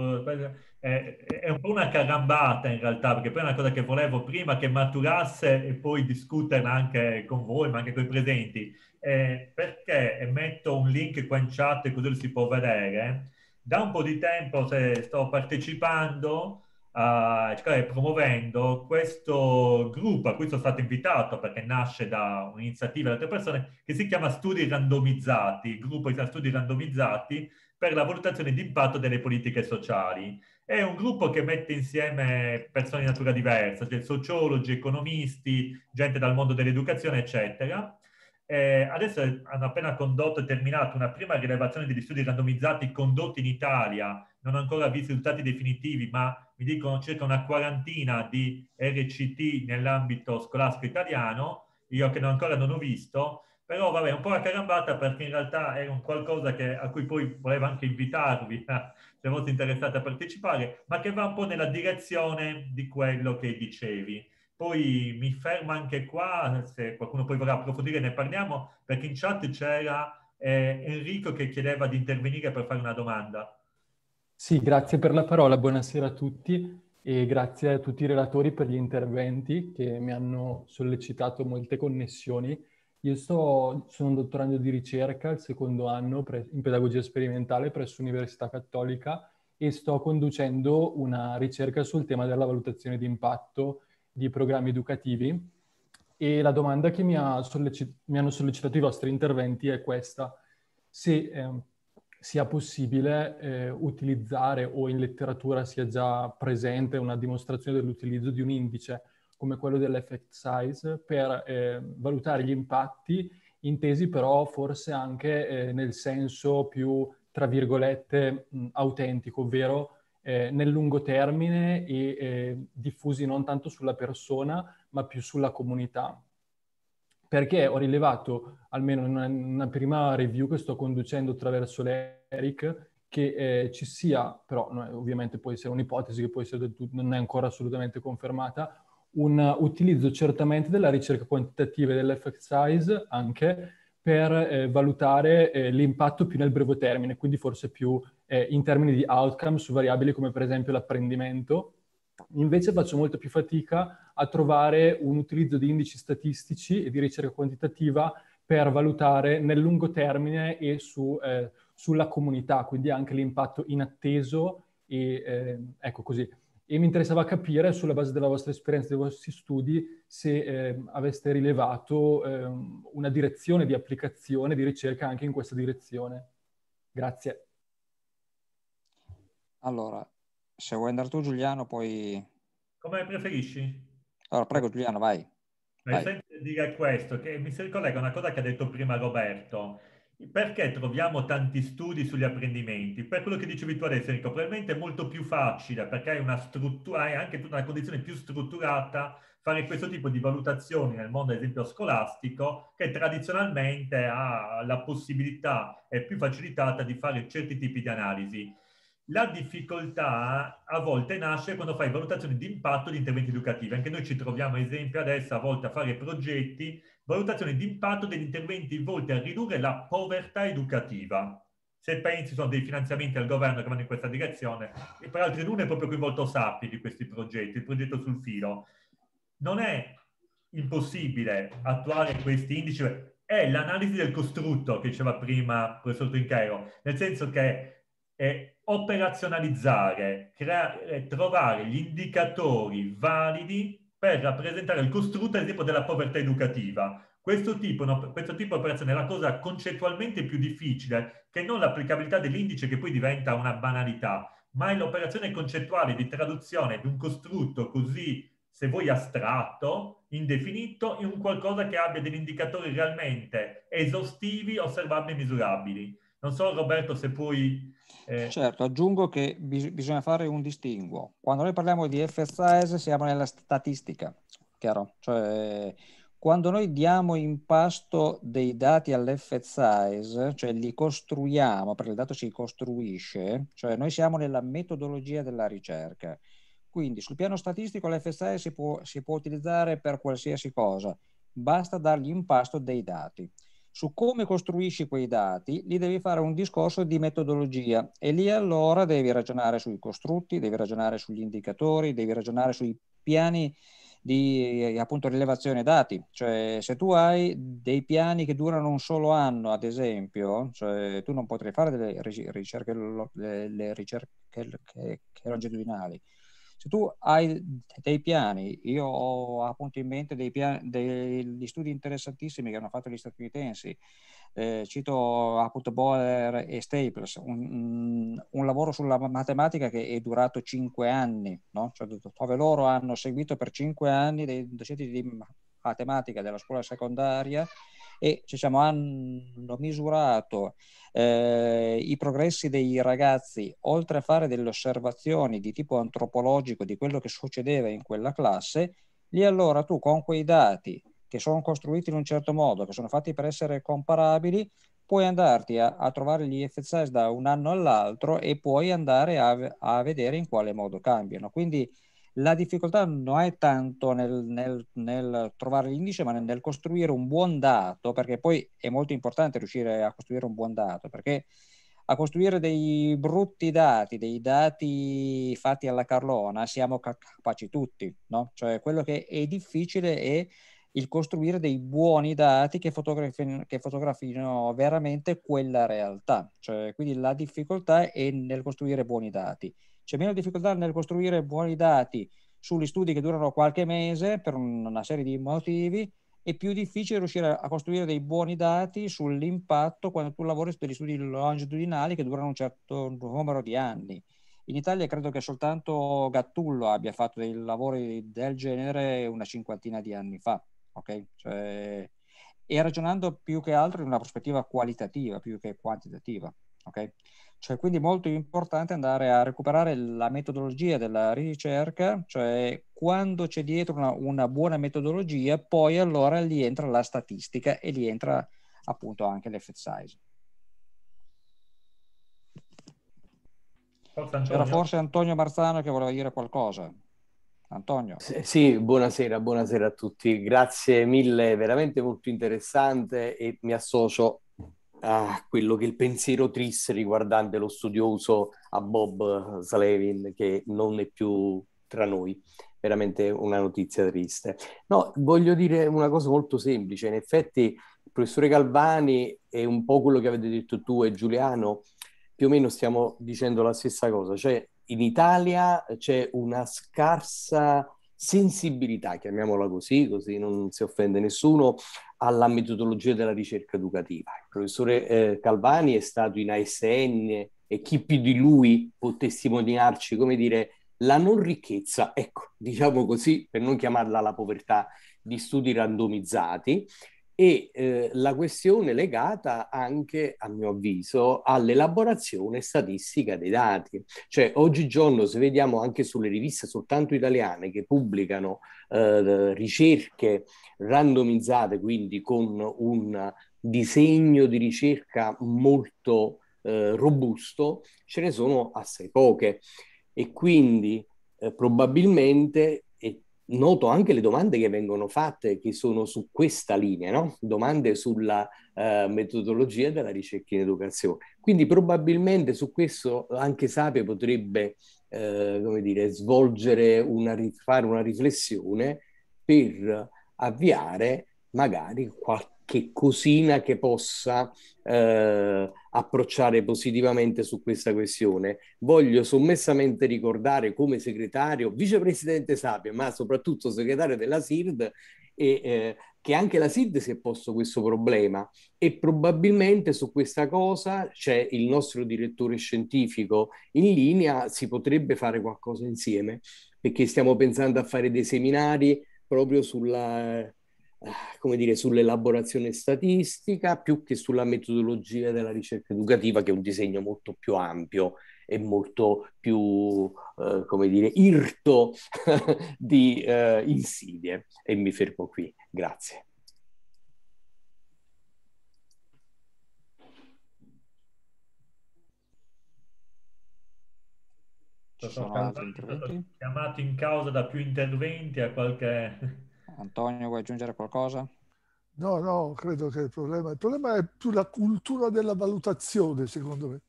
eh, è un po' una carambata in realtà, perché poi è una cosa che volevo prima che maturasse e poi discuterne anche con voi, ma anche con i presenti. Eh, perché metto un link qua in chat così lo si può vedere. Da un po' di tempo se sto partecipando Ah, eh, cioè, promuovendo questo gruppo a cui sono stato invitato perché nasce da un'iniziativa di altre persone che si chiama Studi Randomizzati, gruppo di studi randomizzati per la valutazione di impatto delle politiche sociali. È un gruppo che mette insieme persone di natura diversa, cioè sociologi, economisti, gente dal mondo dell'educazione, eccetera. Eh, adesso hanno appena condotto e terminato una prima rilevazione degli studi randomizzati condotti in Italia, non ancora visti risultati definitivi, ma mi dicono circa una quarantina di RCT nell'ambito scolastico italiano, io che ancora non ho visto, però vabbè, un po' la carambata perché in realtà è un qualcosa che, a cui poi volevo anche invitarvi, *laughs* se fosse interessati a partecipare, ma che va un po' nella direzione di quello che dicevi. Poi mi fermo anche qua, se qualcuno poi vorrà approfondire ne parliamo, perché in chat c'era eh, Enrico che chiedeva di intervenire per fare una domanda. Sì, grazie per la parola, buonasera a tutti e grazie a tutti i relatori per gli interventi che mi hanno sollecitato molte connessioni. Io sto, sono un dottorando di ricerca al secondo anno pre, in pedagogia sperimentale presso l'Università Cattolica e sto conducendo una ricerca sul tema della valutazione di impatto di programmi educativi. E la domanda che mi, ha sollecit- mi hanno sollecitato i vostri interventi è questa. Se eh, sia possibile eh, utilizzare o in letteratura sia già presente una dimostrazione dell'utilizzo di un indice come quello dell'effect size per eh, valutare gli impatti intesi però forse anche eh, nel senso più tra virgolette mh, mm, autentico, ovvero eh, nel lungo termine e eh, diffusi non tanto sulla persona ma più sulla comunità perché ho rilevato, almeno in una, prima review che sto conducendo attraverso l'Eric, che eh, ci sia, però no, ovviamente può essere un'ipotesi che può essere del tutto, non è ancora assolutamente confermata, un utilizzo certamente della ricerca quantitativa e dell'effect size anche per eh, valutare eh, l'impatto più nel breve termine, quindi forse più eh, in termini di outcome su variabili come per esempio l'apprendimento Invece faccio molto più fatica a trovare un utilizzo di indici statistici e di ricerca quantitativa per valutare nel lungo termine e su, eh, sulla comunità, quindi anche l'impatto inatteso e eh, ecco così. E mi interessava capire, sulla base della vostra esperienza, dei vostri studi, se eh, aveste rilevato ehm, una direzione di applicazione, di ricerca anche in questa direzione. Grazie. Allora, se vuoi andare tu Giuliano poi... Come preferisci? Allora prego Giuliano, vai. vai. Senti dire questo, che mi si ricollega a una cosa che ha detto prima Roberto. Perché troviamo tanti studi sugli apprendimenti? Per quello che dicevi tu adesso, Enrico, probabilmente è molto più facile perché hai una struttura, hai anche una condizione più strutturata fare questo tipo di valutazioni nel mondo, ad esempio, scolastico, che tradizionalmente ha la possibilità è più facilitata di fare certi tipi di analisi. La difficoltà a volte nasce quando fai valutazioni di impatto di interventi educativi. Anche noi ci troviamo, ad esempio, adesso a volte a fare progetti, valutazioni di impatto degli interventi volti a ridurre la povertà educativa. Se pensi sono dei finanziamenti al governo che vanno in questa direzione, e peraltro in uno è proprio coinvolto Sappi di questi progetti, il progetto sul filo. Non è impossibile attuare questi indici, cioè, è l'analisi del costrutto che diceva prima il professor Trinchero, nel senso che è operazionalizzare, creare, eh, trovare gli indicatori validi per rappresentare il costrutto, ad esempio, della povertà educativa. Questo tipo, no, questo tipo, di operazione è la cosa concettualmente più difficile che non l'applicabilità dell'indice che poi diventa una banalità, ma è l'operazione concettuale di traduzione di un costrutto così, se vuoi, astratto, indefinito, in un qualcosa che abbia degli indicatori realmente esaustivi, osservabili e misurabili. Non so Roberto se puoi... Eh... Certo, aggiungo che bis- bisogna fare un distinguo. Quando noi parliamo di FSAS siamo nella statistica, chiaro? Cioè, quando noi diamo in pasto dei dati all'FSAS, cioè li costruiamo, perché il dato si costruisce, cioè noi siamo nella metodologia della ricerca. Quindi sul piano statistico l'FSAS si può, si può utilizzare per qualsiasi cosa, basta dargli in pasto dei dati su come costruisci quei dati, lì devi fare un discorso di metodologia e lì allora devi ragionare sui costrutti, devi ragionare sugli indicatori, devi ragionare sui piani di eh, appunto rilevazione dati, cioè se tu hai dei piani che durano un solo anno, ad esempio, cioè, tu non potrai fare delle ricerche, delle ricerche longitudinali, se tu hai dei piani, io ho appunto in mente dei piani, degli studi interessantissimi che hanno fatto gli statunitensi, eh, cito appunto Boer e Staples, un, mm, un, lavoro sulla matematica che è durato cinque anni, no? cioè, dove loro hanno seguito per cinque anni dei docenti di matematica della scuola secondaria e diciamo, hanno misurato eh, i progressi dei ragazzi, oltre a fare delle osservazioni di tipo antropologico di quello che succedeva in quella classe, lì allora tu con quei dati che sono costruiti in un certo modo, che sono fatti per essere comparabili, puoi andarti a, a trovare gli FSS da un anno all'altro e puoi andare a, a vedere in quale modo cambiano. Quindi la difficoltà non è tanto nel, nel, nel trovare l'indice, ma nel, nel, costruire un buon dato, perché poi è molto importante riuscire a costruire un buon dato, perché a costruire dei brutti dati, dei dati fatti alla carlona, siamo capaci tutti, no? Cioè quello che è difficile è il costruire dei buoni dati che fotografino, che fotografino veramente quella realtà. Cioè, quindi la difficoltà è nel costruire buoni dati c'è meno difficoltà nel costruire buoni dati sugli studi che durano qualche mese per una serie di motivi, è più difficile riuscire a costruire dei buoni dati sull'impatto quando tu lavori sugli studi longitudinali che durano un certo numero di anni. In Italia credo che soltanto Gattullo abbia fatto dei lavori del genere una cinquantina di anni fa, ok? Cioè, e ragionando più che altro in una prospettiva qualitativa più che quantitativa. Okay? Cioè, quindi è molto importante andare a recuperare la metodologia della ricerca, cioè quando c'è dietro una, una buona metodologia, poi allora lì entra la statistica e lì entra appunto anche l'effet size. Forza, Era forse Antonio Marzano che voleva dire qualcosa. Antonio. Sì, buonasera, buonasera a tutti. Grazie mille, veramente molto interessante e mi associo ah, quello che il pensiero triste riguardante lo studioso a Bob Slevin che non è più tra noi. Veramente una notizia triste. No, voglio dire una cosa molto semplice. In effetti, il professore Galvani è un po' quello che avete detto tu e Giuliano, più o meno stiamo dicendo la stessa cosa. Cioè, in Italia c'è una scarsa sensibilità, chiamiamola così, così non si offende nessuno, alla metodologia della ricerca educativa. Il professore eh, Calvani è stato in ASN e chi più di lui può testimoniarci, come dire, la non ricchezza, ecco, diciamo così, per non chiamarla la povertà, di studi randomizzati e eh, la questione legata anche, a mio avviso, all'elaborazione statistica dei dati. Cioè, oggigiorno, se vediamo anche sulle riviste soltanto italiane che pubblicano eh, ricerche randomizzate, quindi con un disegno di ricerca molto eh, robusto, ce ne sono assai poche. E quindi eh, probabilmente noto anche le domande che vengono fatte che sono su questa linea, no? domande sulla eh, metodologia della ricerca in educazione. Quindi probabilmente su questo anche Sapia potrebbe eh, come dire, svolgere una, fare una riflessione per avviare magari qualche cosina che possa eh, approcciare positivamente su questa questione. Voglio sommessamente ricordare come segretario, vicepresidente Sapia, ma soprattutto segretario della SIRD, e, eh, che anche la SIRD si è posto questo problema e probabilmente su questa cosa c'è il nostro direttore scientifico in linea, si potrebbe fare qualcosa insieme perché stiamo pensando a fare dei seminari proprio sulla eh, come dire, sull'elaborazione statistica più che sulla metodologia della ricerca educativa, che è un disegno molto più ampio e molto più, eh, come dire, irto *laughs* di eh, insidie. E mi fermo qui. Grazie. Sono, sono chiamato in causa da più interventi a qualche Antonio, vuoi aggiungere qualcosa? No, no, credo che il problema, il problema è più la cultura della valutazione, secondo me.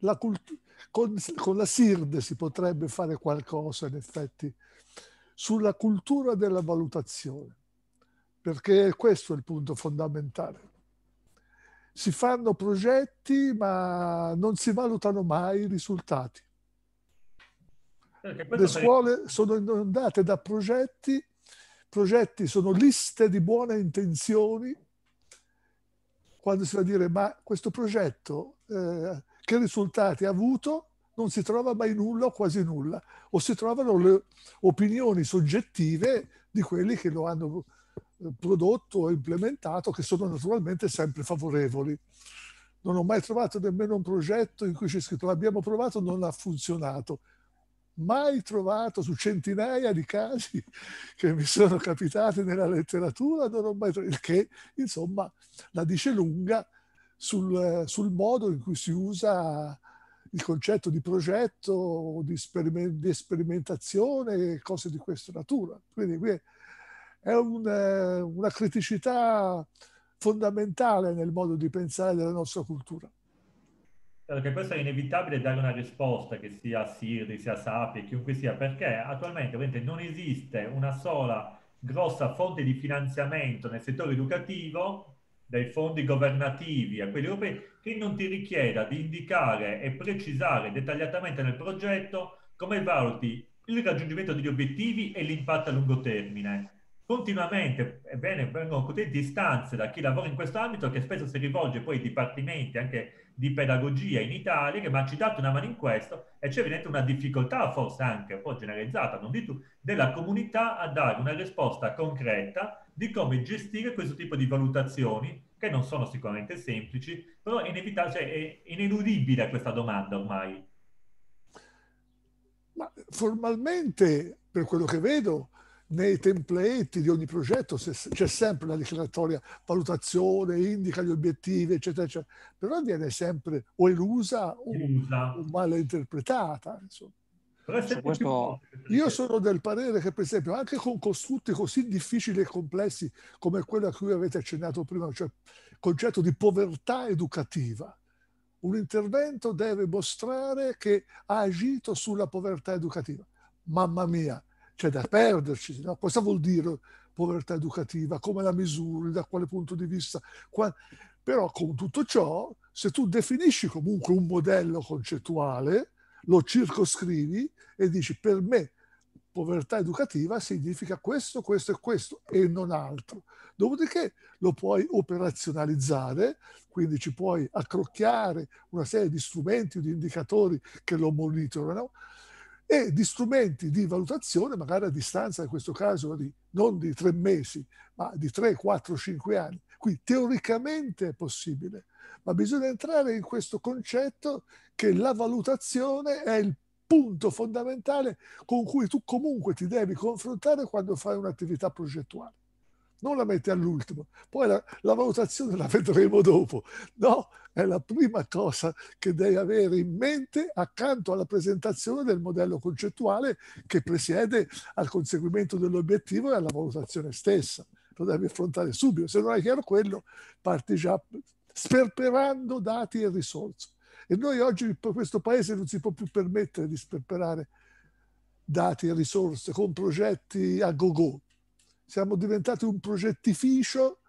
La cult- con, con, la SIRD si potrebbe fare qualcosa, in effetti, sulla cultura della valutazione, perché questo è il punto fondamentale. Si fanno progetti, ma non si valutano mai i risultati. Le scuole sono inondate da progetti, progetti sono liste di buone intenzioni, quando si va a dire ma questo progetto eh, che risultati ha avuto, non si trova mai nulla o quasi nulla, o si trovano le opinioni soggettive di quelli che lo hanno eh, prodotto o implementato, che sono naturalmente sempre favorevoli. Non ho mai trovato nemmeno un progetto in cui c'è scritto l'abbiamo provato, non ha funzionato mai trovato su centinaia di casi che mi sono capitati nella letteratura, non ho mai trovato, il che insomma la dice lunga sul, sul, modo in cui si usa il concetto di progetto, di, sperime, di sperimentazione, cose di questa natura. Quindi qui è un, una criticità fondamentale nel modo di pensare della nostra cultura che questo è inevitabile dare una risposta, che sia Siri, sia Sapie, chiunque sia, perché attualmente non esiste una sola grossa fonte di finanziamento nel settore educativo, dai fondi governativi a quelli europei, che non ti richieda di indicare e precisare dettagliatamente nel progetto come valuti il raggiungimento degli obiettivi e l'impatto a lungo termine. Continuamente, ebbene, vengono contenti istanze da chi lavora in questo ambito che spesso si rivolge poi ai dipartimenti, anche di pedagogia in Italia che mi ha citato una mano in questo e c'è evidente una difficoltà forse anche un po' generalizzata, non di tu, della comunità a dare una risposta concreta di come gestire questo tipo di valutazioni che non sono sicuramente semplici, però è, inevitabile, cioè è ineludibile questa domanda ormai. Ma formalmente, per quello che vedo, nei template di ogni progetto c'è sempre la declaratoria valutazione, indica gli obiettivi, eccetera, eccetera, però viene sempre o elusa o, o malinterpretata. Insomma. Questo... Io sono del parere che, per esempio, anche con costrutti così difficili e complessi come quello a cui avete accennato prima, cioè il concetto di povertà educativa, un intervento deve mostrare che ha agito sulla povertà educativa. Mamma mia, c'è da perderci. No? Cosa vuol dire povertà educativa? Come la misuri? Da quale punto di vista? Qua... Però con tutto ciò, se tu definisci comunque un modello concettuale, lo circoscrivi e dici per me povertà educativa significa questo, questo e questo e non altro. Dopodiché lo puoi operazionalizzare, quindi ci puoi accrocchiare una serie di strumenti o di indicatori che lo monitorano, e di strumenti di valutazione, magari a distanza, in questo caso, di, non di tre mesi, ma di tre, quattro, cinque anni. Qui teoricamente è possibile, ma bisogna entrare in questo concetto che la valutazione è il punto fondamentale con cui tu comunque ti devi confrontare quando fai un'attività progettuale non la mette all'ultimo. Poi la, la valutazione la vedremo dopo. No, è la prima cosa che devi avere in mente accanto alla presentazione del modello concettuale che presiede al conseguimento dell'obiettivo e alla valutazione stessa. Lo devi affrontare subito. Se non è chiaro quello, parti già sperperando dati e risorse. E noi oggi per questo paese non si può più permettere di sperperare dati e risorse con progetti a go-go siamo diventati un progettificio,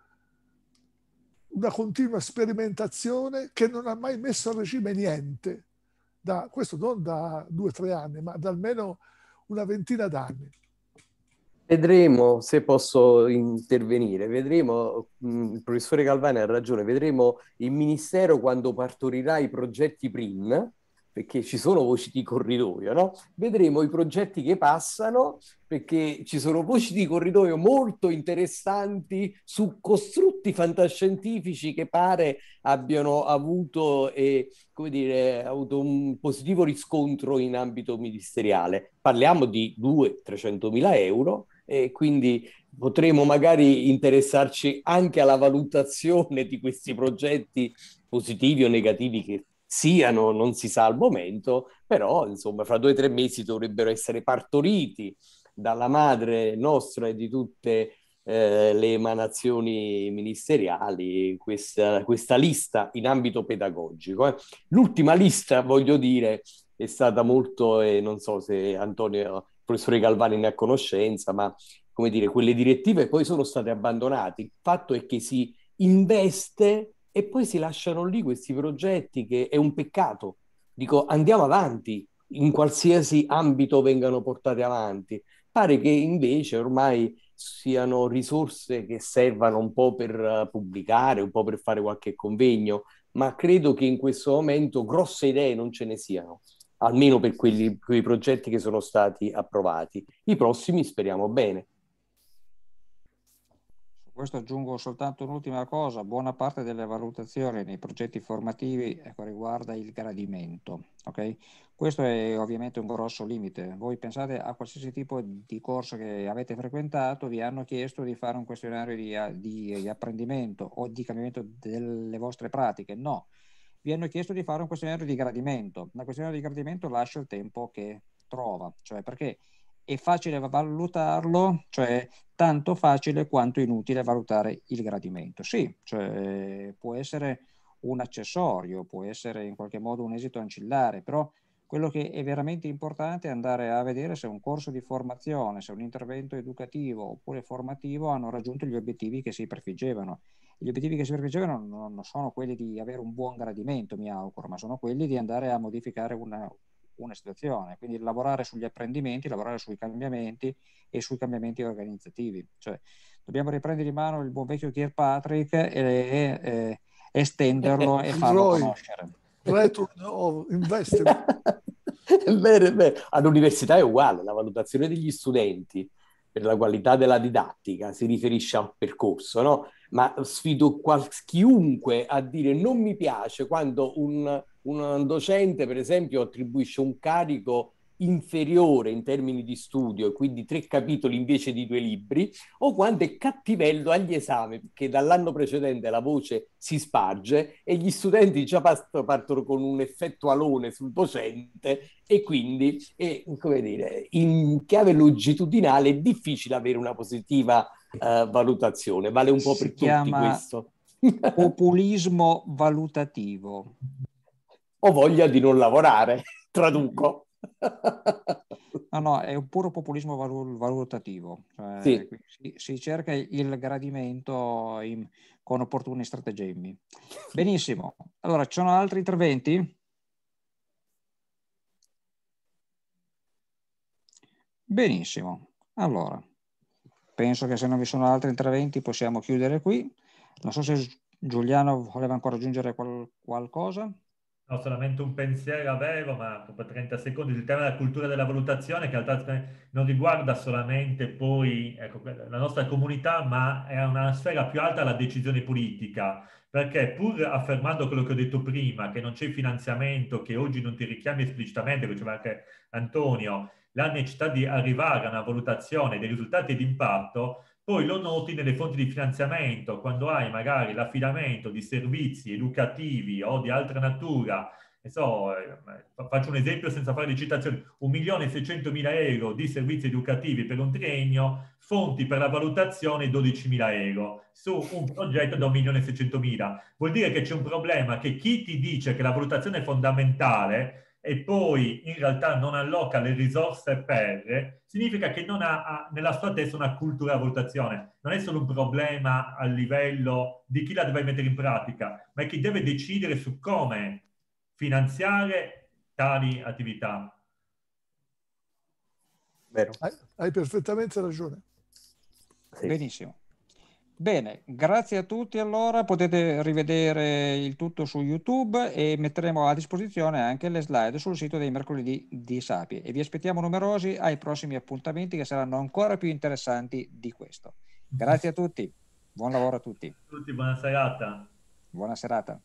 una continua sperimentazione che non ha mai messo a regime niente, da, questo non da due o tre anni, ma da almeno una ventina d'anni. Vedremo, se posso intervenire, vedremo, mm, il professore Galvani ha ragione, vedremo il Ministero quando partorirà i progetti PRIN, perché ci sono voci di corridoio, no? Vedremo i progetti che passano perché ci sono voci di corridoio molto interessanti su costrutti fantascientifici che pare abbiano avuto, eh, dire, avuto un positivo riscontro in ambito ministeriale. Parliamo di 200-300 mila euro e quindi potremo magari interessarci anche alla valutazione di questi progetti positivi o negativi che siano, non si sa al momento, però insomma fra due o tre mesi dovrebbero essere partoriti dalla madre nostra e di tutte eh, le emanazioni ministeriali questa, questa, lista in ambito pedagogico. Eh. L'ultima lista, voglio dire, è stata molto, eh, non so se Antonio, il professore Galvani ne ha conoscenza, ma come dire, quelle direttive poi sono state abbandonate. Il fatto è che si investe e poi si lasciano lì questi progetti che è un peccato. Dico, andiamo avanti, in qualsiasi ambito vengano portati avanti. Pare che invece ormai siano risorse che servano un po' per eh, pubblicare, un po' per fare qualche convegno, ma credo che in questo momento grosse idee non ce ne siano, almeno per quelli, quei progetti che sono stati approvati. I prossimi speriamo bene questo aggiungo soltanto un'ultima cosa, buona parte delle valutazioni nei progetti formativi ecco, riguarda il gradimento. Okay? Questo è ovviamente un grosso limite. Voi pensate a qualsiasi tipo di corso che avete frequentato, vi hanno chiesto di fare un questionario di, di, di apprendimento o di cambiamento delle vostre pratiche. No, vi hanno chiesto di fare un questionario di gradimento. La questionario di gradimento lascia il tempo che trova, cioè perché è facile valutarlo, cioè tanto facile quanto inutile valutare il gradimento. Sì, cioè, può essere un accessorio, può essere in qualche modo un esito ancillare, però quello che è veramente importante è andare a vedere se un corso di formazione, se un intervento educativo oppure formativo hanno raggiunto gli obiettivi che si prefiggevano. Gli obiettivi che si prefiggevano non sono quelli di avere un buon gradimento, mi auguro, ma sono quelli di andare a modificare una, una situazione, quindi lavorare sugli apprendimenti, lavorare sui cambiamenti e sui cambiamenti organizzativi. Cioè, dobbiamo riprendere in mano il buon vecchio Kirkpatrick e, e, e estenderlo e *laughs* farlo Roy, conoscere. Return *laughs* of investment. bene, bene. All'università è uguale, la valutazione degli studenti per la qualità della didattica si riferisce a un percorso, no? Ma sfido quals- chiunque a dire non mi piace quando un un docente, per esempio, attribuisce un carico inferiore in termini di studio e quindi tre capitoli invece di due libri, o quando è cattivello agli esami, perché dall'anno precedente la voce si sparge e gli studenti già partono con un effetto alone sul docente e quindi, è, come dire, in chiave longitudinale è difficile avere una positiva uh, valutazione. Vale un po' si per tutti questo. *laughs* populismo valutativo ho voglia di non lavorare, *laughs* traduco. No, no, è un puro populismo valutativo. Cioè, sì. si, si, cerca il gradimento in, con opportuni stratagemmi. Benissimo. Allora, ci sono altri interventi? Benissimo. Allora, penso che se non vi sono altri interventi possiamo chiudere qui. Non so se Giuliano voleva ancora aggiungere qual- qualcosa. No, solamente un pensiero avevo, ma proprio 30 secondi, il tema della cultura della valutazione che in realtà non riguarda solamente poi ecco, la nostra comunità, ma è una sfera più alta la decisione politica, perché pur affermando quello che ho detto prima, che non c'è finanziamento, che oggi non ti richiami esplicitamente, che diceva anche Antonio, la necessità di arrivare a una valutazione dei risultati di impatto, poi lo noti nelle fonti di finanziamento, quando hai magari l'affidamento di servizi educativi o di altra natura, so, eh, faccio un esempio senza fare le citazioni, mila euro di servizi educativi per un triennio, fonti per la valutazione 12 mila euro su un progetto da milione e 600 mila. Vuol dire che c'è un problema che chi ti dice che la valutazione è fondamentale e poi in realtà non alloca le risorse per, significa che non ha, nella sua testa una cultura a valutazione. Non è solo un problema a livello di chi la deve mettere in pratica, ma è chi deve decidere su come finanziare tali attività. Vero. Hai, hai perfettamente ragione. Sì. Benissimo. Bene, grazie a tutti allora, potete rivedere il tutto su YouTube e metteremo a disposizione anche le slide sul sito dei mercoledì di Sapie e vi aspettiamo numerosi ai prossimi appuntamenti che saranno ancora più interessanti di questo. Grazie a tutti, buon lavoro a tutti. A tutti, buona serata. Buona serata.